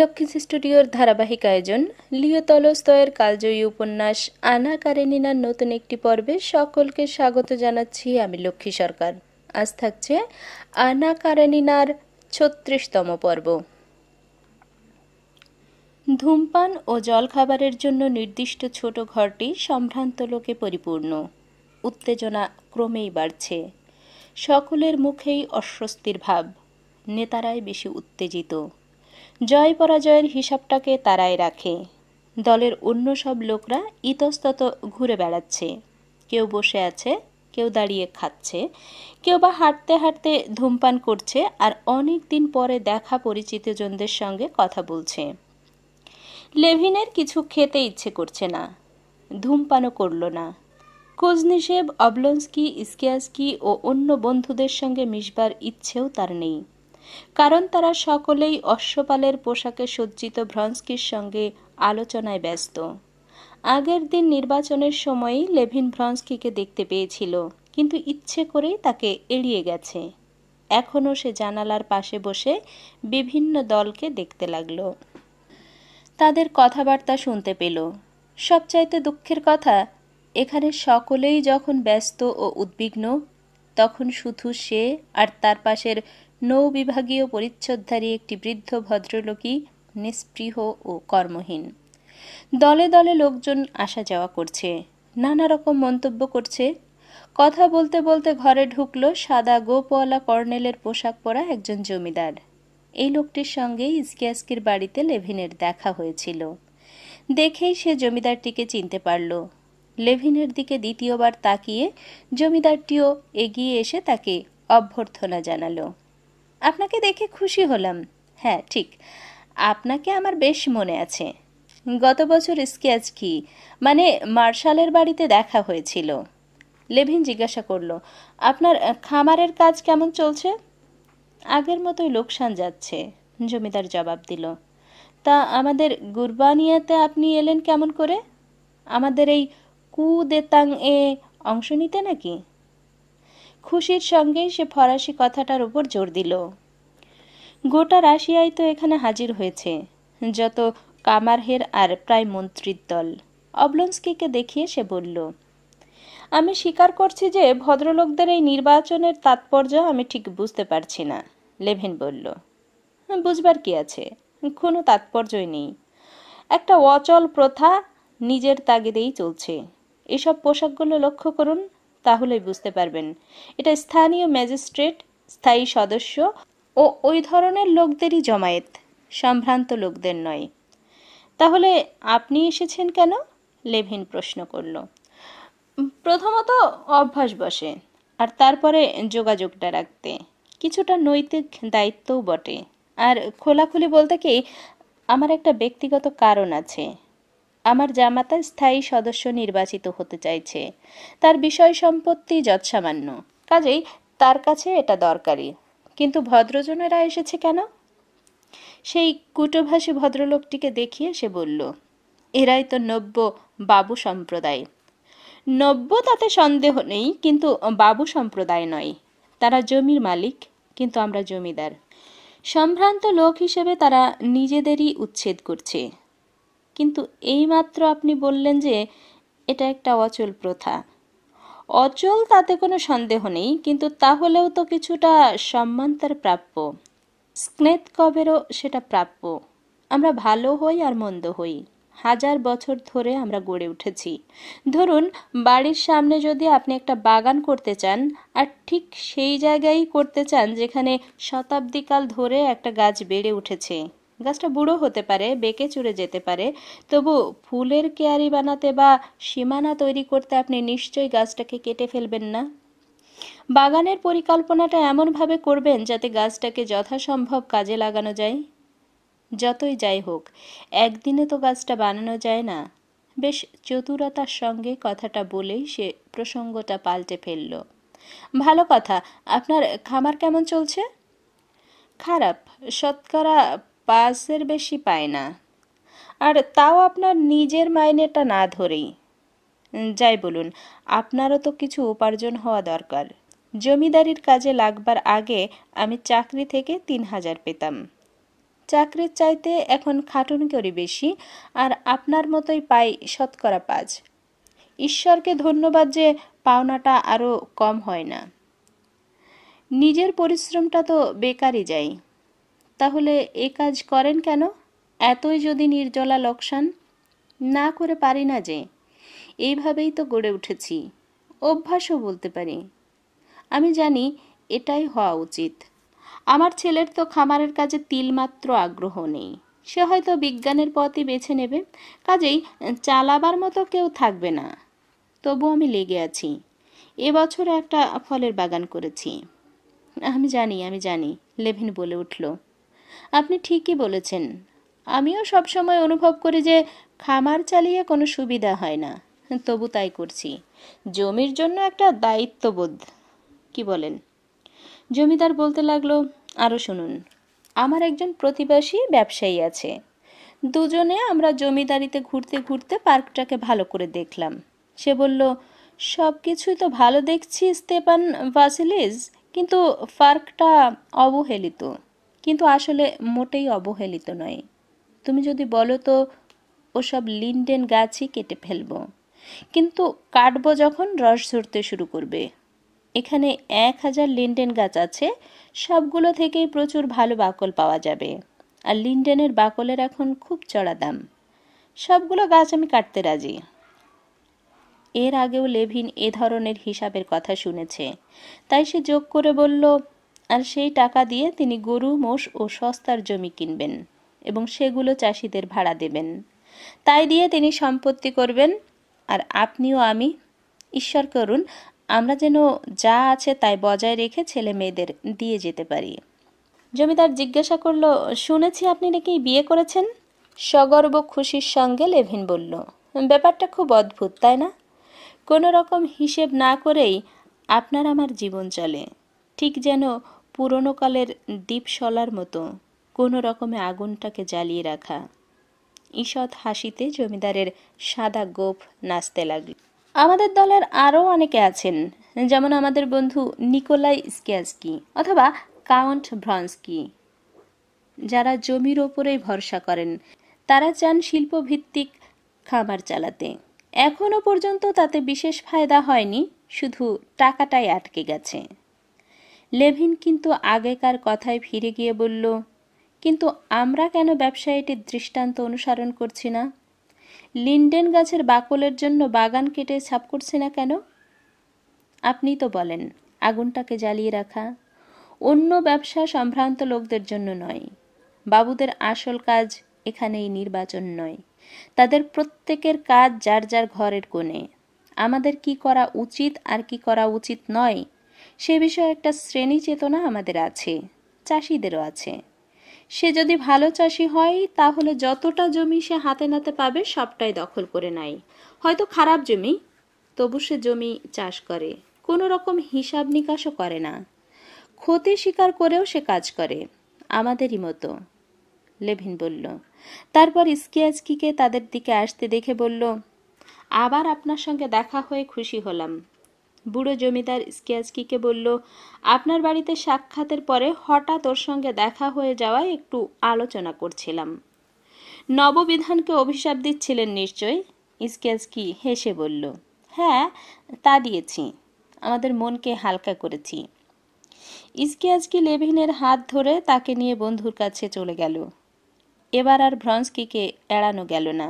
লক্ষ্মীজ স্টুডিওর ধারাবাহিক আয়োজন লিও তলস্তয়ের কালজয়ী উপন্যাস আনা কারেনিনার নতুন একটি পর্বে সকলকে স্বাগত জানাচ্ছি আমি লক্ষ্মী সরকার আজ থাকছে আনা কারেনিনার ছত্রিশতম পর্ব ধূমপান ও জলখাবারের জন্য নির্দিষ্ট ছোট ঘরটি সম্ভ্রান্ত লোকে পরিপূর্ণ উত্তেজনা ক্রমেই বাড়ছে সকলের মুখেই অস্বস্তির ভাব নেতারাই বেশি উত্তেজিত জয় পরাজয়ের হিসাবটাকে তারাই রাখে দলের অন্য সব লোকরা ইতস্তত ঘুরে বেড়াচ্ছে কেউ বসে আছে কেউ দাঁড়িয়ে খাচ্ছে কেউ বা হাঁটতে হাঁটতে ধূমপান করছে আর অনেক দিন পরে দেখা পরিচিতজনদের সঙ্গে কথা বলছে লেভিনের কিছু খেতে ইচ্ছে করছে না ধূমপানও করল না কোজনিসেব অবলন্সকি ইস্কিয়াসকি ও অন্য বন্ধুদের সঙ্গে মিশবার ইচ্ছেও তার নেই কারণ তারা সকলেই অশ্বপালের পোশাকে সজ্জিত ভ্রন্সকির সঙ্গে আলোচনায় ব্যস্ত আগের দিন নির্বাচনের সময়ই লেভিন ভ্রন্সকিকে দেখতে পেয়েছিল কিন্তু ইচ্ছে করেই তাকে এড়িয়ে গেছে এখনও সে জানালার পাশে বসে বিভিন্ন দলকে দেখতে লাগল তাদের কথাবার্তা শুনতে পেল সবচাইতে দুঃখের কথা এখানে সকলেই যখন ব্যস্ত ও উদ্বিগ্ন তখন শুধু সে আর তার পাশের নৌবিভাগীয় পরিচ্ছদধারী একটি বৃদ্ধ ভদ্রলোকই নিস্পৃহ ও কর্মহীন দলে দলে লোকজন আসা যাওয়া করছে নানা রকম মন্তব্য করছে কথা বলতে বলতে ঘরে ঢুকল সাদা গোপওয়ালা কর্নেলের পোশাক পরা একজন জমিদার এই লোকটির সঙ্গে ইসকিয়াস্কির বাড়িতে লেভিনের দেখা হয়েছিল দেখেই সে জমিদারটিকে চিনতে পারল লেভিনের দিকে দ্বিতীয়বার তাকিয়ে জমিদারটিও এগিয়ে এসে তাকে অভ্যর্থনা জানালো আপনাকে দেখে খুশি হলাম হ্যাঁ ঠিক আপনাকে আমার বেশ মনে আছে গত বছর স্কেচ কি মানে মার্শালের বাড়িতে দেখা হয়েছিল লেভিন জিজ্ঞাসা করল আপনার খামারের কাজ কেমন চলছে আগের মতোই লোকসান যাচ্ছে জমিদার জবাব দিল তা আমাদের গুরবানিয়াতে আপনি এলেন কেমন করে আমাদের এই কুদেতাং এ অংশ নিতে নাকি খুশির সঙ্গে সে ফরাসি কথাটার উপর জোর দিল গোটা রাশিয়াই তো এখানে হাজির হয়েছে যত কামারহের আর প্রায় মন্ত্রীর দল অবলন্সকিকে দেখিয়ে সে বলল আমি স্বীকার করছি যে ভদ্রলোকদের এই নির্বাচনের তাৎপর্য আমি ঠিক বুঝতে পারছি না লেভেন বলল বুঝবার কি আছে কোনো তাৎপর্যই নেই একটা অচল প্রথা নিজের তাগিদেই চলছে এসব পোশাকগুলো লক্ষ্য করুন তাহলেই বুঝতে পারবেন এটা স্থানীয় ম্যাজিস্ট্রেট স্থায়ী সদস্য ও ওই ধরনের লোকদেরই জমায়েত সম্ভ্রান্ত লোকদের নয় তাহলে আপনি এসেছেন কেন লেভিন প্রশ্ন করল প্রথমত অভ্যাস বসে আর তারপরে যোগাযোগটা রাখতে কিছুটা নৈতিক দায়িত্বও বটে আর খোলাখুলি বলতে কি আমার একটা ব্যক্তিগত কারণ আছে আমার জামাতা স্থায়ী সদস্য নির্বাচিত হতে চাইছে তার বিষয় সম্পত্তি যৎসামান্য কাজেই তার কাছে এটা দরকারি কিন্তু ভদ্রজনেরা এসেছে কেন সেই কুটভাষী ভদ্রলোকটিকে দেখিয়ে সে বলল এরাই তো নব্য বাবু সম্প্রদায় নব্য তাতে সন্দেহ নেই কিন্তু বাবু সম্প্রদায় নয় তারা জমির মালিক কিন্তু আমরা জমিদার সম্ভ্রান্ত লোক হিসেবে তারা নিজেদেরই উচ্ছেদ করছে কিন্তু এইমাত্র আপনি বললেন যে এটা একটা অচল প্রথা অচল তাতে কোনো সন্দেহ নেই কিন্তু তাহলেও তো কিছুটা সম্মান তার প্রাপ্য স্নেত কবেরও সেটা প্রাপ্য আমরা ভালো হই আর মন্দ হই হাজার বছর ধরে আমরা গড়ে উঠেছি ধরুন বাড়ির সামনে যদি আপনি একটা বাগান করতে চান আর ঠিক সেই জায়গায় করতে চান যেখানে শতাব্দীকাল ধরে একটা গাছ বেড়ে উঠেছে গাছটা বুড়ো হতে পারে বেঁকে চুরে যেতে পারে তবু ফুলের কেয়ারি বানাতে বা সীমানা তৈরি করতে আপনি নিশ্চয়ই গাছটাকে কেটে ফেলবেন না বাগানের পরিকল্পনাটা এমনভাবে করবেন যাতে গাছটাকে যথাসম্ভব কাজে লাগানো যায় যতই যাই হোক একদিনে তো গাছটা বানানো যায় না বেশ চতুরতার সঙ্গে কথাটা বলেই সে প্রসঙ্গটা পাল্টে ফেলল ভালো কথা আপনার খামার কেমন চলছে খারাপ শতকরা পাঁচের বেশি পায় না আর তাও আপনার নিজের মাইনেটা না ধরেই যাই বলুন আপনারও তো কিছু উপার্জন হওয়া দরকার জমিদারির কাজে লাগবার আগে আমি চাকরি থেকে তিন হাজার পেতাম চাকরির চাইতে এখন খাটুন করি বেশি আর আপনার মতোই পাই শতকরা পাঁচ ঈশ্বরকে ধন্যবাদ যে পাওনাটা আরও কম হয় না নিজের পরিশ্রমটা তো বেকারই যায় তাহলে এ কাজ করেন কেন এতই যদি নির্জলা লোকসান না করে পারি না যে এইভাবেই তো গড়ে উঠেছি অভ্যাসও বলতে পারি আমি জানি এটাই হওয়া উচিত আমার ছেলের তো খামারের কাজে তিলমাত্র আগ্রহ নেই সে হয়তো বিজ্ঞানের পথই বেছে নেবে কাজেই চালাবার মতো কেউ থাকবে না তবু আমি লেগে আছি এবছর একটা ফলের বাগান করেছি আমি জানি আমি জানি লেভিন বলে উঠল আপনি ঠিকই বলেছেন আমিও সবসময় অনুভব করি যে খামার চালিয়ে কোনো সুবিধা হয় না তবু তাই করছি জমির জন্য একটা দায়িত্ববোধ কি বলেন জমিদার বলতে লাগলো আরও শুনুন আমার একজন প্রতিবাসী ব্যবসায়ী আছে দুজনে আমরা জমিদারিতে ঘুরতে ঘুরতে পার্কটাকে ভালো করে দেখলাম সে বলল সব কিছুই তো ভালো দেখছি স্তেপান ভাসিলিস কিন্তু পার্কটা অবহেলিত কিন্তু আসলে মোটেই অবহেলিত নয় তুমি যদি বলো তো ওসব লিনডেন গাছই কেটে ফেলব কিন্তু কাটবো যখন রস ধরতে শুরু করবে এখানে এক হাজার লিনডেন গাছ আছে সবগুলো থেকেই প্রচুর ভালো বাকল পাওয়া যাবে আর লিনডেনের বাকলের এখন খুব চড়া দাম সবগুলো গাছ আমি কাটতে রাজি এর আগেও লেভিন এ ধরনের হিসাবের কথা শুনেছে তাই সে যোগ করে বলল আর সেই টাকা দিয়ে তিনি গরু মোষ ও সস্তার জমি কিনবেন এবং সেগুলো চাষিদের ভাড়া দেবেন তাই দিয়ে তিনি সম্পত্তি করবেন আর আপনিও আমি ঈশ্বর করুন আমরা যেন যা আছে তাই বজায় রেখে ছেলে মেয়েদের দিয়ে যেতে পারি জমিদার জিজ্ঞাসা করল শুনেছি আপনি নাকি বিয়ে করেছেন সগর্ব খুশির সঙ্গে লেভিন বলল ব্যাপারটা খুব অদ্ভুত তাই না কোনো রকম হিসেব না করেই আপনার আমার জীবন চলে ঠিক যেন পুরনোকালের দ্বীপশলার মতো কোনো রকমে আগুনটাকে জ্বালিয়ে রাখা ঈষৎ হাসিতে জমিদারের সাদা গোপ নাচতে লাগল আমাদের দলের আরও অনেকে আছেন যেমন আমাদের বন্ধু নিকোলাই স্কিয়াজকি অথবা কাউন্ট ভ্রন্সকি যারা জমির ওপরেই ভরসা করেন তারা চান শিল্পভিত্তিক খামার চালাতে এখনও পর্যন্ত তাতে বিশেষ ফায়দা হয়নি শুধু টাকাটাই আটকে গেছে লেভিন কিন্তু আগেকার কথায় ফিরে গিয়ে বলল কিন্তু আমরা কেন ব্যবসায়ীটির দৃষ্টান্ত অনুসরণ করছি না লিন্ডেন গাছের বাকলের জন্য বাগান কেটে ছাপ করছি না কেন আপনি তো বলেন আগুনটাকে জ্বালিয়ে রাখা অন্য ব্যবসা সম্ভ্রান্ত লোকদের জন্য নয় বাবুদের আসল কাজ এখানেই নির্বাচন নয় তাদের প্রত্যেকের কাজ যার যার ঘরের কোণে আমাদের কি করা উচিত আর কি করা উচিত নয় সে বিষয়ে একটা শ্রেণী চেতনা আমাদের আছে চাষিদেরও আছে সে যদি ভালো চাষি হয় তাহলে যতটা জমি সে হাতে নাতে পাবে সবটাই দখল করে নেয় হয়তো খারাপ জমি তবু সে জমি চাষ করে কোনো রকম হিসাব নিকাশও করে না ক্ষতি স্বীকার করেও সে কাজ করে আমাদেরই মতো লেভিন বলল তারপর স্কিয়াজকিকে তাদের দিকে আসতে দেখে বলল আবার আপনার সঙ্গে দেখা হয়ে খুশি হলাম বুড়ো জমিদার স্কেচকিকে বলল আপনার বাড়িতে সাক্ষাতের পরে হঠাৎ ওর সঙ্গে দেখা হয়ে যাওয়ায় একটু আলোচনা করছিলাম নববিধানকে অভিশাপ দিচ্ছিলেন নিশ্চয় স্কেচকি হেসে বলল হ্যাঁ তা দিয়েছি আমাদের মনকে হালকা করেছি কি লেভিনের হাত ধরে তাকে নিয়ে বন্ধুর কাছে চলে গেল এবার আর ভ্রন্সকিকে এড়ানো গেল না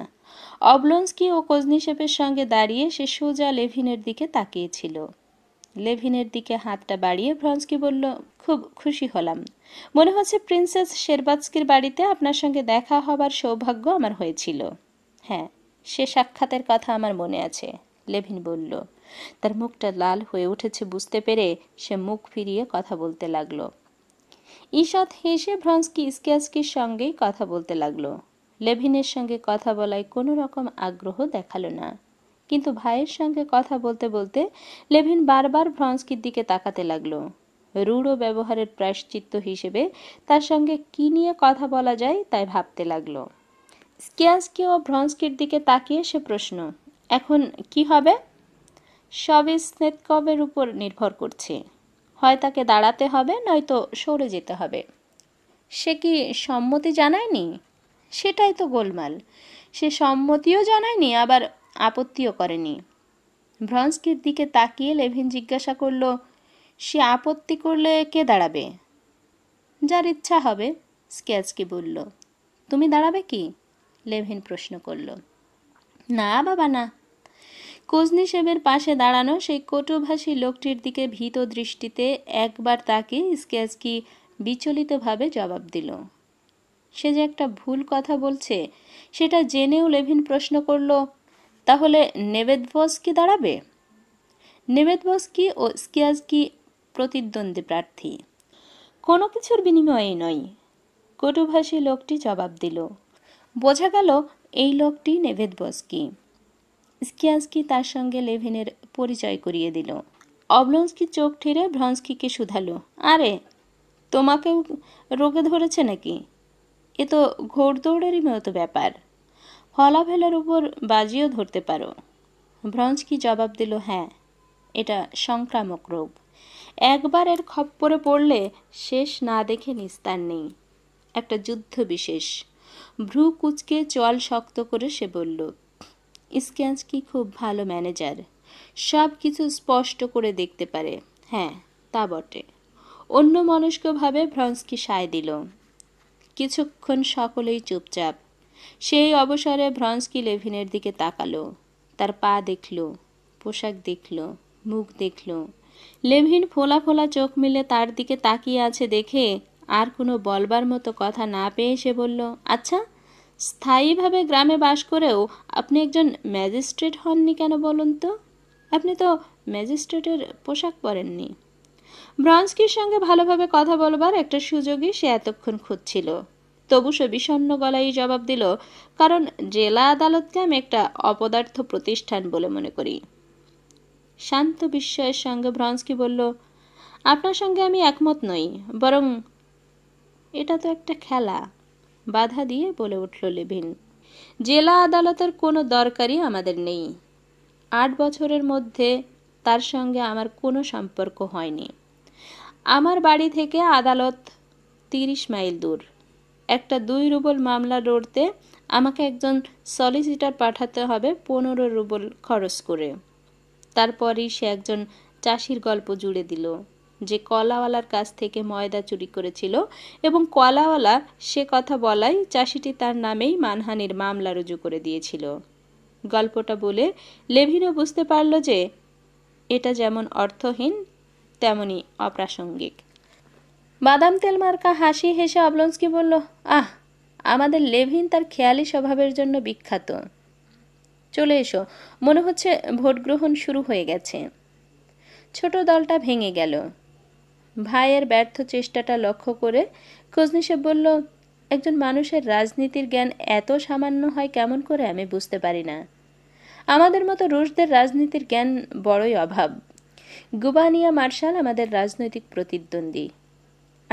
অবলন্সকি ও কোজনিসেপের সঙ্গে দাঁড়িয়ে সে সোজা লেভিনের দিকে তাকিয়েছিল লেভিনের দিকে হাতটা বাড়িয়ে ভ্রন্সকি বলল খুব খুশি হলাম মনে হচ্ছে প্রিন্সেস শেরবাজকির বাড়িতে আপনার সঙ্গে দেখা হবার সৌভাগ্য আমার হয়েছিল হ্যাঁ সে সাক্ষাতের কথা আমার মনে আছে লেভিন বলল তার মুখটা লাল হয়ে উঠেছে বুঝতে পেরে সে মুখ ফিরিয়ে কথা বলতে লাগলো ঈষৎ হেসে ভ্রন্সকি ইস্কিয়াসকির সঙ্গেই কথা বলতে লাগলো লেভিনের সঙ্গে কথা বলায় কোনো রকম আগ্রহ দেখালো না কিন্তু ভাইয়ের সঙ্গে কথা বলতে বলতে লেভিন বারবার ভ্রন্সকির দিকে তাকাতে লাগলো রূঢ় ব্যবহারের প্রায়শ্চিত্ত হিসেবে তার সঙ্গে কি নিয়ে কথা বলা যায় তাই ভাবতে লাগলো স্কিয়াসকি ও ভ্রন্সকির দিকে তাকিয়ে সে প্রশ্ন এখন কি হবে সবই স্নেতকবের উপর নির্ভর করছে হয় তাকে দাঁড়াতে হবে নয়তো সরে যেতে হবে সে কি সম্মতি জানায়নি সেটাই তো গোলমাল সে সম্মতিও জানায়নি আবার আপত্তিও করেনি ভ্রংস্কির দিকে তাকিয়ে লেভিন জিজ্ঞাসা করল সে আপত্তি করলে কে দাঁড়াবে যার ইচ্ছা হবে স্কেচকে বলল তুমি দাঁড়াবে কি লেভিন প্রশ্ন করল না বাবা না কোজনি সেবের পাশে দাঁড়ানো সেই কটুভাষী লোকটির দিকে ভীত দৃষ্টিতে একবার তাকে স্কেচকি বিচলিতভাবে জবাব দিল সে যে একটা ভুল কথা বলছে সেটা জেনেও লেভিন প্রশ্ন করল তাহলে নেবেদভস কি দাঁড়াবে কি ও কি প্রতিদ্বন্দ্বী প্রার্থী কোনো কিছুর বিনিময়ে নয় কটুভাষী লোকটি জবাব দিল বোঝা গেল এই লোকটি নেভেদবস্কি স্কিয়াজকি তার সঙ্গে লেভিনের পরিচয় করিয়ে দিল অবলন্সকি চোখ ঠেরে ভ্রন্সকিকে শুধালো আরে তোমাকেও রোগে ধরেছে নাকি এ তো ঘোড়দৌড়েরই মতো ব্যাপার ফলাফেলের উপর বাজিও ধরতে পারো ব্রঞ্জ কি জবাব দিল হ্যাঁ এটা সংক্রামক রোগ একবার এর খপ্পরে পড়লে শেষ না দেখে নিস্তার নেই একটা যুদ্ধ বিশেষ ভ্রু কুচকে চল শক্ত করে সে বলল স্ক্যান্স কি খুব ভালো ম্যানেজার সব কিছু স্পষ্ট করে দেখতে পারে হ্যাঁ তা বটে অন্য মনস্কভাবে ভ্রন্সকি সায় দিল কিছুক্ষণ সকলেই চুপচাপ সেই অবসরে ভ্রন্সকি লেভিনের দিকে তাকালো তার পা দেখল পোশাক দেখল মুখ দেখল লেভিন ফোলা ফোলা চোখ মিলে তার দিকে তাকিয়ে আছে দেখে আর কোনো বলবার মতো কথা না পেয়ে সে বলল আচ্ছা স্থায়ীভাবে গ্রামে বাস করেও আপনি একজন ম্যাজিস্ট্রেট হননি কেন বলুন তো আপনি তো ম্যাজিস্ট্রেটের পোশাক পরেননি ব্রঞ্জকির সঙ্গে ভালোভাবে কথা বলবার একটা সুযোগই সে এতক্ষণ খুঁজছিল তবু সে বিষণ্ন গলায় জবাব দিল কারণ জেলা আদালতকে আমি একটা অপদার্থ প্রতিষ্ঠান বলে মনে করি শান্ত বিস্ময়ের সঙ্গে ব্রঞ্জকি বলল আপনার সঙ্গে আমি একমত নই বরং এটা তো একটা খেলা বাধা দিয়ে বলে উঠল লিভিন জেলা আদালতের কোনো দরকারই আমাদের নেই আট বছরের মধ্যে তার সঙ্গে আমার কোনো সম্পর্ক হয়নি আমার বাড়ি থেকে আদালত তিরিশ মাইল দূর একটা দুই রুবল মামলা লড়তে আমাকে একজন সলিসিটার পাঠাতে হবে পনেরো রুবল খরচ করে তারপরই সে একজন চাষির গল্প জুড়ে দিল যে কলাওয়ালার কাছ থেকে ময়দা চুরি করেছিল এবং কলাওয়ালা সে কথা বলাই চাষিটি তার নামেই মানহানির মামলা রুজু করে দিয়েছিল গল্পটা বলে লেভিনও বুঝতে পারল যে এটা যেমন অর্থহীন তেমনই অপ্রাসঙ্গিক বাদাম তেল মার্কা হাসি হেসে অবলন্সকি বলল আহ আমাদের লেভিন তার খেয়ালি স্বভাবের জন্য বিখ্যাত চলে এসো মনে হচ্ছে ভোট গ্রহণ শুরু হয়ে গেছে ছোট দলটা ভেঙে গেল ভাইয়ের ব্যর্থ চেষ্টাটা লক্ষ্য করে খোঁজনিসে বলল একজন মানুষের রাজনীতির জ্ঞান এত সামান্য হয় কেমন করে আমি বুঝতে পারি না আমাদের মতো রুশদের রাজনীতির জ্ঞান বড়ই অভাব গুবানিয়া মার্শাল আমাদের রাজনৈতিক প্রতিদ্বন্দ্বী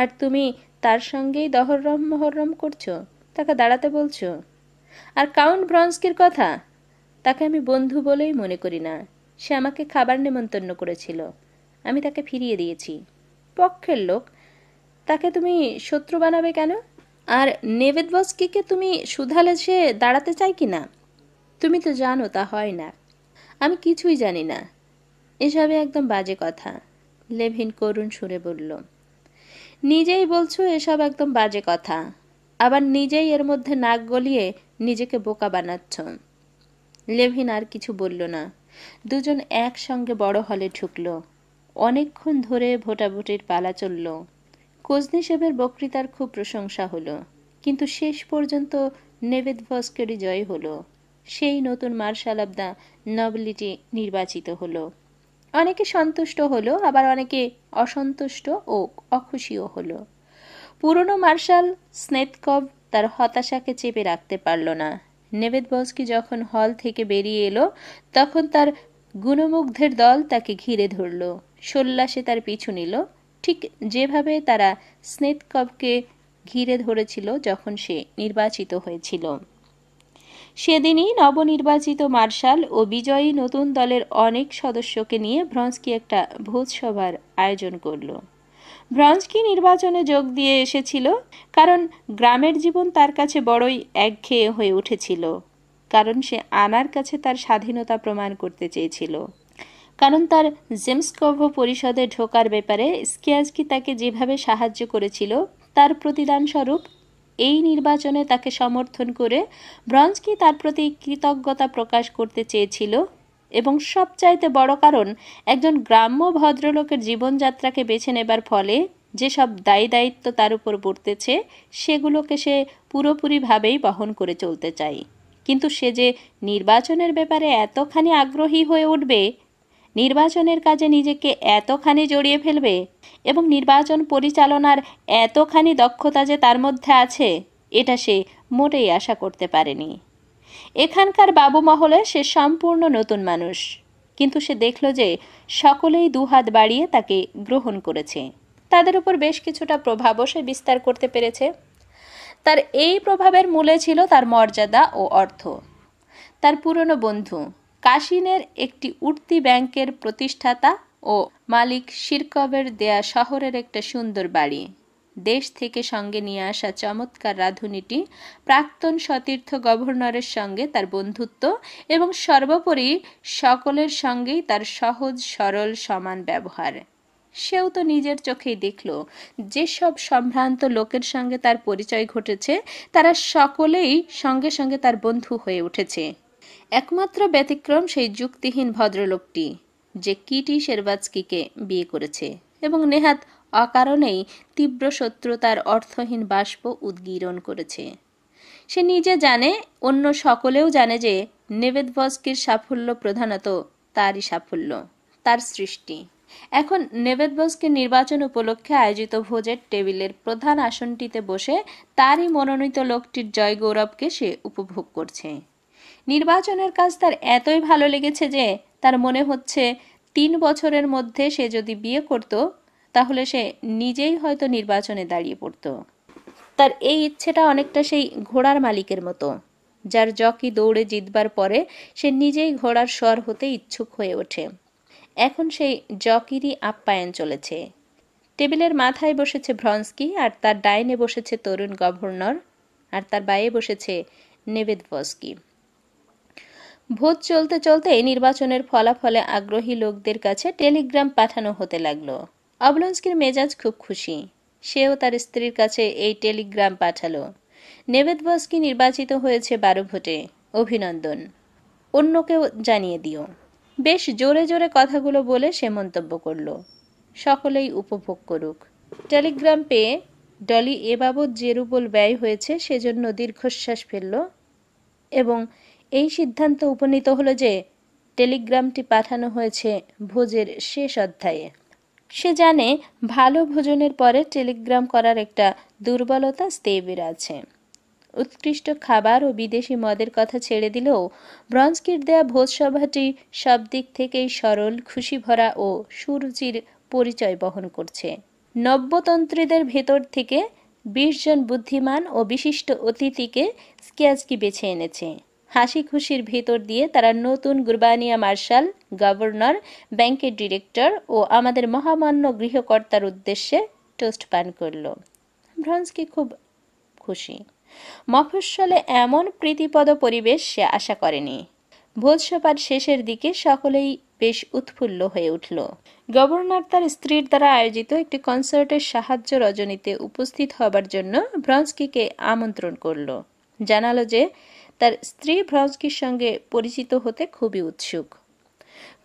আর তুমি তার সঙ্গেই দহরম মহরম করছো তাকে দাঁড়াতে বলছো আর কাউন্ট ব্রন্সকির কথা তাকে আমি বন্ধু বলেই মনে করি না সে আমাকে খাবার নেমন্তন্ন করেছিল আমি তাকে ফিরিয়ে দিয়েছি পক্ষের লোক তাকে তুমি শত্রু বানাবে কেন আর বস্কিকে তুমি সুধালে সে দাঁড়াতে চাই কি না তুমি তো জানো তা হয় না আমি কিছুই জানি না এসবে একদম বাজে কথা লেভিন করুণ সুরে বলল নিজেই বলছো এসব একদম বাজে কথা আবার নিজেই এর মধ্যে নাক গলিয়ে নিজেকে বোকা বানাচ্ছ লেভিন আর কিছু বলল না দুজন একসঙ্গে বড় হলে ঢুকল অনেকক্ষণ ধরে ভোটাভুটির পালা চলল কোজনি বক্তৃতার খুব প্রশংসা হলো কিন্তু শেষ পর্যন্ত নেভেদ ভস্কেরই জয় হলো সেই নতুন মার্শাল অব দ্য নবলিটি নির্বাচিত হলো অনেকে সন্তুষ্ট হলো আবার অনেকে অসন্তুষ্ট ও অখুশিও হলো পুরনো মার্শাল স্নেতকব তার হতাশাকে চেপে রাখতে পারল না নেভেদ বসকি যখন হল থেকে বেরিয়ে এলো তখন তার গুণমুগ্ধের দল তাকে ঘিরে ধরল সোল্লাসে তার পিছু নিল ঠিক যেভাবে তারা স্নেতকবকে ঘিরে ধরেছিল যখন সে নির্বাচিত হয়েছিল সেদিনই নবনির্বাচিত মার্শাল ও বিজয়ী নতুন দলের অনেক সদস্যকে নিয়ে ভ্রন্সকি একটা ভোজসভার আয়োজন করল ভ্রন্সকি নির্বাচনে যোগ দিয়ে এসেছিল কারণ গ্রামের জীবন তার কাছে বড়ই একঘেয়ে হয়ে উঠেছিল কারণ সে আনার কাছে তার স্বাধীনতা প্রমাণ করতে চেয়েছিল কারণ তার জেমসকভ পরিষদে ঢোকার ব্যাপারে স্কিয়াজকি তাকে যেভাবে সাহায্য করেছিল তার প্রতিদানস্বরূপ এই নির্বাচনে তাকে সমর্থন করে ব্রঞ্জকি তার প্রতি কৃতজ্ঞতা প্রকাশ করতে চেয়েছিল এবং সবচাইতে বড় কারণ একজন গ্রাম্য ভদ্রলোকের জীবনযাত্রাকে বেছে নেবার ফলে যেসব দায়ী দায়িত্ব তার উপর বর্তেছে সেগুলোকে সে পুরোপুরিভাবেই বহন করে চলতে চায় কিন্তু সে যে নির্বাচনের ব্যাপারে এতখানি আগ্রহী হয়ে উঠবে নির্বাচনের কাজে নিজেকে এতখানি জড়িয়ে ফেলবে এবং নির্বাচন পরিচালনার এতখানি দক্ষতা যে তার মধ্যে আছে এটা সে মোটেই আশা করতে পারেনি এখানকার বাবু মহলে সে সম্পূর্ণ নতুন মানুষ কিন্তু সে দেখল যে সকলেই দুহাত বাড়িয়ে তাকে গ্রহণ করেছে তাদের উপর বেশ কিছুটা প্রভাবও সে বিস্তার করতে পেরেছে তার এই প্রভাবের মূলে ছিল তার মর্যাদা ও অর্থ তার পুরনো বন্ধু কাশিনের একটি উঠতি ব্যাংকের প্রতিষ্ঠাতা ও মালিক শিরকবের দেয়া শহরের একটা সুন্দর বাড়ি দেশ থেকে সঙ্গে নিয়ে আসা চমৎকার রাঁধুনিটি প্রাক্তন সতীর্থ গভর্নরের সঙ্গে তার বন্ধুত্ব এবং সর্বোপরি সকলের সঙ্গেই তার সহজ সরল সমান ব্যবহার সেও তো নিজের চোখেই দেখল যেসব সম্ভ্রান্ত লোকের সঙ্গে তার পরিচয় ঘটেছে তারা সকলেই সঙ্গে সঙ্গে তার বন্ধু হয়ে উঠেছে একমাত্র ব্যতিক্রম সেই যুক্তিহীন ভদ্রলোকটি যে কিটি শেরবাজকিকে বিয়ে করেছে এবং নেহাত অকারণেই তীব্র শত্রুতার অর্থহীন বাষ্প উদ্গীরণ করেছে সে নিজে জানে অন্য সকলেও জানে যে বস্কির সাফল্য প্রধানত তারই সাফল্য তার সৃষ্টি এখন নেবেদবসকে নির্বাচন উপলক্ষে আয়োজিত ভোজের টেবিলের প্রধান আসনটিতে বসে তারই মনোনীত লোকটির জয় গৌরবকে সে উপভোগ করছে নির্বাচনের কাজ তার এতই ভালো লেগেছে যে তার মনে হচ্ছে তিন বছরের মধ্যে সে যদি বিয়ে করত তাহলে সে নিজেই হয়তো নির্বাচনে দাঁড়িয়ে পড়ত তার এই ইচ্ছেটা অনেকটা সেই ঘোড়ার মালিকের মতো যার জকি দৌড়ে জিতবার পরে সে নিজেই ঘোড়ার স্বর হতে ইচ্ছুক হয়ে ওঠে এখন সেই জকিরই আপ্যায়ন চলেছে টেবিলের মাথায় বসেছে ভ্রন্সকি আর তার ডাইনে বসেছে তরুণ গভর্নর আর তার বায়ে বসেছে নেবেদভস্কি ভোট চলতে চলতে নির্বাচনের ফলাফলে আগ্রহী লোকদের কাছে টেলিগ্রাম পাঠানো হতে লাগলো অবলন্সকির মেজাজ খুব খুশি সেও তার স্ত্রীর কাছে এই টেলিগ্রাম পাঠালো নেবেদবস্কি নির্বাচিত হয়েছে বারো ভোটে অভিনন্দন অন্যকেও জানিয়ে দিও বেশ জোরে জোরে কথাগুলো বলে সে মন্তব্য করল সকলেই উপভোগ করুক টেলিগ্রাম পেয়ে ডলি এবাবত যে রুবল ব্যয় হয়েছে সেজন্য দীর্ঘশ্বাস ফেলল এবং এই সিদ্ধান্ত উপনীত হল যে টেলিগ্রামটি পাঠানো হয়েছে ভোজের শেষ অধ্যায়ে সে জানে ভালো ভোজনের পরে টেলিগ্রাম করার একটা দুর্বলতা স্তেবের আছে উৎকৃষ্ট খাবার ও বিদেশি মদের কথা ছেড়ে দিলেও ব্রঞ্জকির দেয়া ভোজসভাটি সব দিক থেকেই সরল খুশি ভরা ও সুরুচির পরিচয় বহন করছে নব্যতন্ত্রীদের ভেতর থেকে বিশ জন বুদ্ধিমান ও বিশিষ্ট অতিথিকে স্কিয়াজকি বেছে এনেছে হাসি খুশির ভেতর দিয়ে তারা নতুন গুরবানিয়া মার্শাল গভর্নর ব্যাংকের ডিরেক্টর ও আমাদের মহামান্য গৃহকর্তার উদ্দেশ্যে টোস্ট পান করল ভ্রন্সকি খুব খুশি মফস্বলে এমন প্রীতিপদ পরিবেশ সে আশা করেনি ভোজসভার শেষের দিকে সকলেই বেশ উৎফুল্ল হয়ে উঠল গভর্নর তার স্ত্রীর দ্বারা আয়োজিত একটি কনসার্টের সাহায্য রজনীতে উপস্থিত হবার জন্য ভ্রন্সকিকে আমন্ত্রণ করল জানালো যে তার স্ত্রী ভ্রজকির সঙ্গে পরিচিত হতে খুবই উৎসুক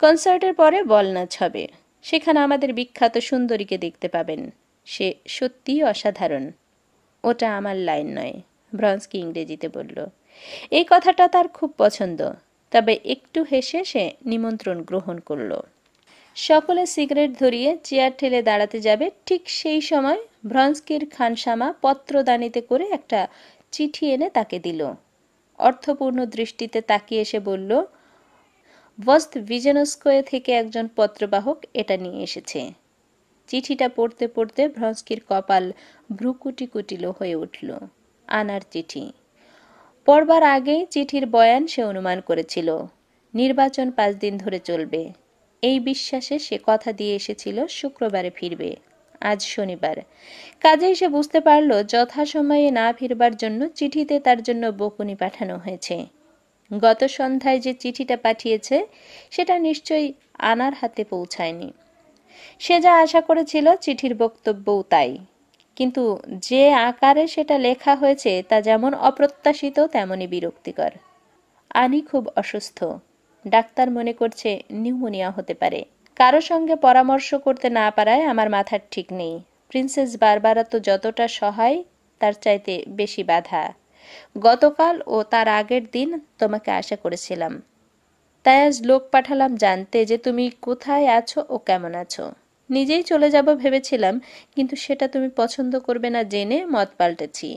কনসার্টের পরে বল নাচ হবে সেখানে আমাদের বিখ্যাত সুন্দরীকে দেখতে পাবেন সে সত্যিই অসাধারণ ওটা আমার লাইন নয় ভ্রজকি ইংরেজিতে বলল এই কথাটা তার খুব পছন্দ তবে একটু হেসে সে নিমন্ত্রণ গ্রহণ করল সকলে সিগারেট ধরিয়ে চেয়ার ঠেলে দাঁড়াতে যাবে ঠিক সেই সময় ভ্রন্সকির খানসামা পত্রদানিতে করে একটা চিঠি এনে তাকে দিল অর্থপূর্ণ দৃষ্টিতে তাকিয়ে এসে বলল বস্ত ভিজেনস্কোয়ে থেকে একজন পত্রবাহক এটা নিয়ে এসেছে চিঠিটা পড়তে পড়তে ভ্রস্কির কপাল ভ্রুকুটি কুটিল হয়ে উঠল আনার চিঠি পড়বার আগেই চিঠির বয়ান সে অনুমান করেছিল নির্বাচন পাঁচ দিন ধরে চলবে এই বিশ্বাসে সে কথা দিয়ে এসেছিল শুক্রবারে ফিরবে আজ শনিবার কাজেই সে বুঝতে পারল যথাসময়ে না ফিরবার জন্য চিঠিতে তার জন্য বকুনি পাঠানো হয়েছে গত সন্ধ্যায় যে চিঠিটা পাঠিয়েছে সেটা নিশ্চয়ই আনার হাতে পৌঁছায়নি সে যা আশা করেছিল চিঠির বক্তব্যও তাই কিন্তু যে আকারে সেটা লেখা হয়েছে তা যেমন অপ্রত্যাশিত তেমনই বিরক্তিকর আনি খুব অসুস্থ ডাক্তার মনে করছে নিউমোনিয়া হতে পারে কারো সঙ্গে পরামর্শ করতে না পারায় আমার মাথার ঠিক নেই প্রিন্সেস বারবারা তো যতটা সহায় তার চাইতে বেশি বাধা গতকাল ও তার আগের দিন তোমাকে আশা করেছিলাম তাই আজ লোক পাঠালাম জানতে যে তুমি কোথায় আছো ও কেমন আছো নিজেই চলে যাব ভেবেছিলাম কিন্তু সেটা তুমি পছন্দ করবে না জেনে মত পাল্টেছি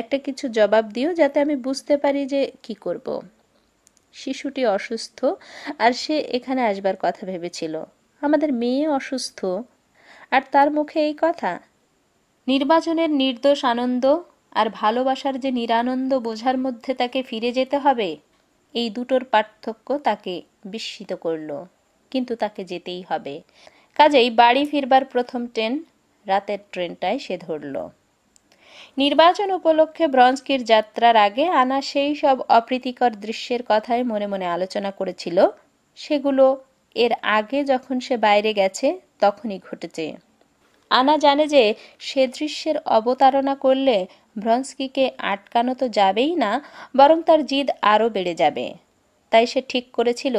একটা কিছু জবাব দিও যাতে আমি বুঝতে পারি যে কি করব। শিশুটি অসুস্থ আর সে এখানে আসবার কথা ভেবেছিল আমাদের মেয়ে অসুস্থ আর তার মুখে এই কথা নির্বাচনের নির্দোষ আনন্দ আর ভালোবাসার যে নিরানন্দ বোঝার মধ্যে তাকে ফিরে যেতে হবে এই দুটোর পার্থক্য তাকে বিস্মিত করল কিন্তু তাকে যেতেই হবে কাজেই বাড়ি ফিরবার প্রথম ট্রেন রাতের ট্রেনটায় সে ধরল নির্বাচন উপলক্ষে ব্রঞ্জকির যাত্রার আগে আনা সেই সব অপ্রীতিকর দৃশ্যের কথাই মনে মনে আলোচনা করেছিল সেগুলো এর আগে যখন সে বাইরে গেছে তখনই ঘটেছে আনা জানে যে সে দৃশ্যের অবতারণা করলে ভ্রন্সকিকে আটকানো তো যাবেই না বরং তার জিদ আরও বেড়ে যাবে তাই সে ঠিক করেছিল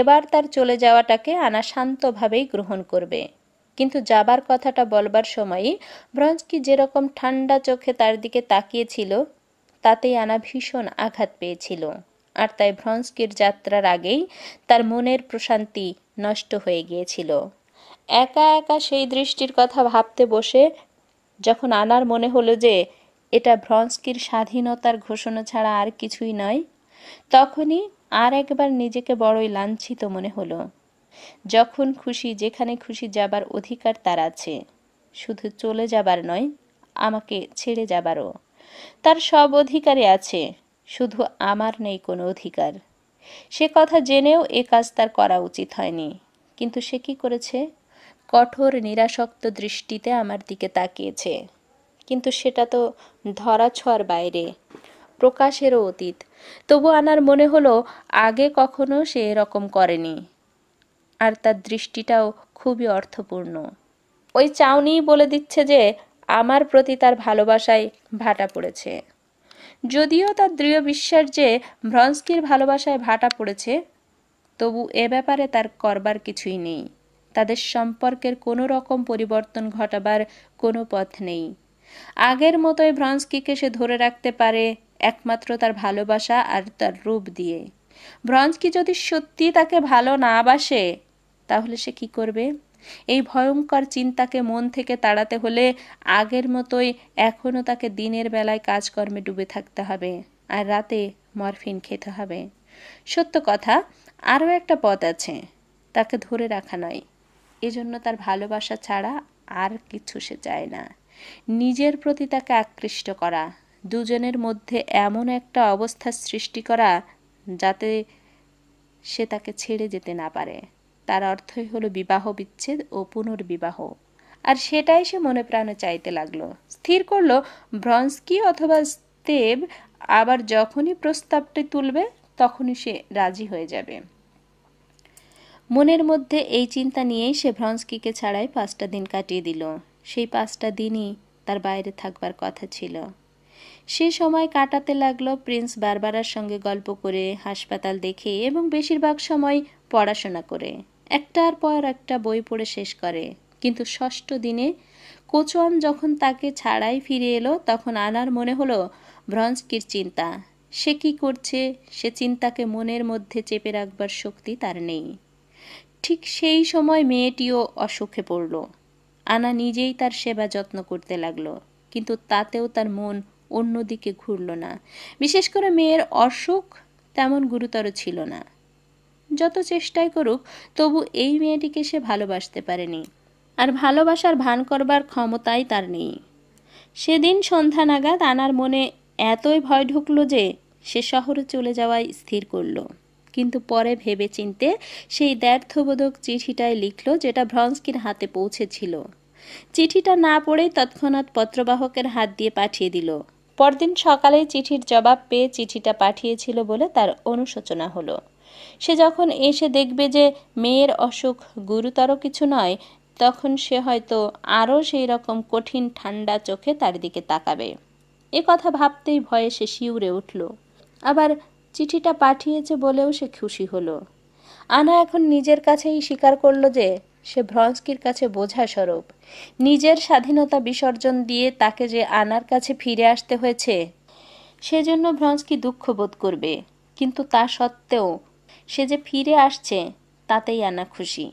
এবার তার চলে যাওয়াটাকে আনা শান্তভাবেই গ্রহণ করবে কিন্তু যাবার কথাটা বলবার সময়ই ব্রঞ্জকি যেরকম ঠান্ডা চোখে তার দিকে তাকিয়েছিল তাতেই আনা ভীষণ আঘাত পেয়েছিল আর তাই ভ্রন্সকির যাত্রার আগেই তার মনের প্রশান্তি নষ্ট হয়ে গিয়েছিল একা একা সেই দৃষ্টির কথা ভাবতে বসে যখন আনার মনে হলো যে এটা ভ্রন্সকির স্বাধীনতার ঘোষণা ছাড়া আর কিছুই নয় তখনই আর একবার নিজেকে বড়ই লাঞ্ছিত মনে হলো যখন খুশি যেখানে খুশি যাবার অধিকার তার আছে শুধু চলে যাবার নয় আমাকে ছেড়ে যাবারও তার সব অধিকারে আছে শুধু আমার নেই কোনো অধিকার সে কথা জেনেও এ কাজ তার করা উচিত হয়নি কিন্তু সে কি করেছে কঠোর নিরাসক্ত দৃষ্টিতে আমার দিকে তাকিয়েছে কিন্তু সেটা তো ধরা ছোঁয়ার বাইরে প্রকাশেরও অতীত তবু আনার মনে হলো আগে কখনো সে এরকম করেনি আর তার দৃষ্টিটাও খুবই অর্থপূর্ণ ওই চাউনি বলে দিচ্ছে যে আমার প্রতি তার ভালোবাসায় ভাটা পড়েছে যদিও তার দৃঢ় বিশ্বাস যে ভ্রন্সকির ভালোবাসায় ভাটা পড়েছে তবু এ ব্যাপারে তার করবার কিছুই নেই তাদের সম্পর্কের কোনো রকম পরিবর্তন ঘটাবার কোনো পথ নেই আগের মতোই ভ্রন্সকিকে সে ধরে রাখতে পারে একমাত্র তার ভালোবাসা আর তার রূপ দিয়ে ভ্রন্সকি যদি সত্যি তাকে ভালো না বাসে তাহলে সে কি করবে এই ভয়ঙ্কর চিন্তাকে মন থেকে তাড়াতে হলে আগের মতোই এখনও তাকে দিনের বেলায় কাজকর্মে ডুবে থাকতে হবে আর রাতে মরফিন খেতে হবে সত্য কথা আরও একটা পথ আছে তাকে ধরে রাখা নয় এজন্য তার ভালোবাসা ছাড়া আর কিছু সে চায় না নিজের প্রতি তাকে আকৃষ্ট করা দুজনের মধ্যে এমন একটা অবস্থা সৃষ্টি করা যাতে সে তাকে ছেড়ে যেতে না পারে তার অর্থই হলো বিবাহ বিচ্ছেদ ও পুনর্বিবাহ আর সেটাই সে মনে প্রাণে চাইতে লাগলো স্থির করল ভ্রন্সকি অথবা স্তেব আবার যখনই প্রস্তাবটি তুলবে তখনই সে রাজি হয়ে যাবে মনের মধ্যে এই চিন্তা নিয়েই সে ভ্রন্সকিকে ছাড়াই পাঁচটা দিন কাটিয়ে দিল সেই পাঁচটা দিনই তার বাইরে থাকবার কথা ছিল সে সময় কাটাতে লাগলো প্রিন্স বারবারার সঙ্গে গল্প করে হাসপাতাল দেখে এবং বেশিরভাগ সময় পড়াশোনা করে একটার পর একটা বই পড়ে শেষ করে কিন্তু ষষ্ঠ দিনে কোচোয়ান যখন তাকে ছাড়াই ফিরে এলো তখন আনার মনে হলো ভ্রন্সকির চিন্তা সে কি করছে সে চিন্তাকে মনের মধ্যে চেপে রাখবার শক্তি তার নেই ঠিক সেই সময় মেয়েটিও অসুখে পড়ল আনা নিজেই তার সেবা যত্ন করতে লাগলো কিন্তু তাতেও তার মন অন্যদিকে ঘুরল না বিশেষ করে মেয়ের অসুখ তেমন গুরুতর ছিল না যত চেষ্টাই করুক তবু এই মেয়েটিকে সে ভালোবাসতে পারেনি আর ভালোবাসার ভান করবার ক্ষমতাই তার নেই সেদিন সন্ধ্যা নাগাদ আনার মনে এতই ভয় ঢুকল যে সে শহরে চলে যাওয়াই স্থির করল কিন্তু পরে ভেবে চিনতে সেই দ্ব্যর্থবোধক চিঠিটায় লিখল যেটা ভ্রংস্কির হাতে পৌঁছেছিল চিঠিটা না পড়েই তৎক্ষণাৎ পত্রবাহকের হাত দিয়ে পাঠিয়ে দিল পরদিন সকালে চিঠির জবাব পেয়ে চিঠিটা পাঠিয়েছিল বলে তার অনুশোচনা হলো সে যখন এসে দেখবে যে মেয়ের অসুখ গুরুতর কিছু নয় তখন সে হয়তো আরও সেই রকম কঠিন ঠান্ডা চোখে তার দিকে তাকাবে এ কথা ভাবতেই ভয়ে সে শিউরে উঠল আবার চিঠিটা পাঠিয়েছে বলেও সে খুশি হলো আনা এখন নিজের কাছেই স্বীকার করলো যে সে ভ্রন্সকির কাছে বোঝা স্বরূপ নিজের স্বাধীনতা বিসর্জন দিয়ে তাকে যে আনার কাছে ফিরে আসতে হয়েছে সেজন্য ভ্রন্সকি দুঃখ বোধ করবে কিন্তু তা সত্ত্বেও সে যে ফিরে আসছে তাতেই আনা খুশি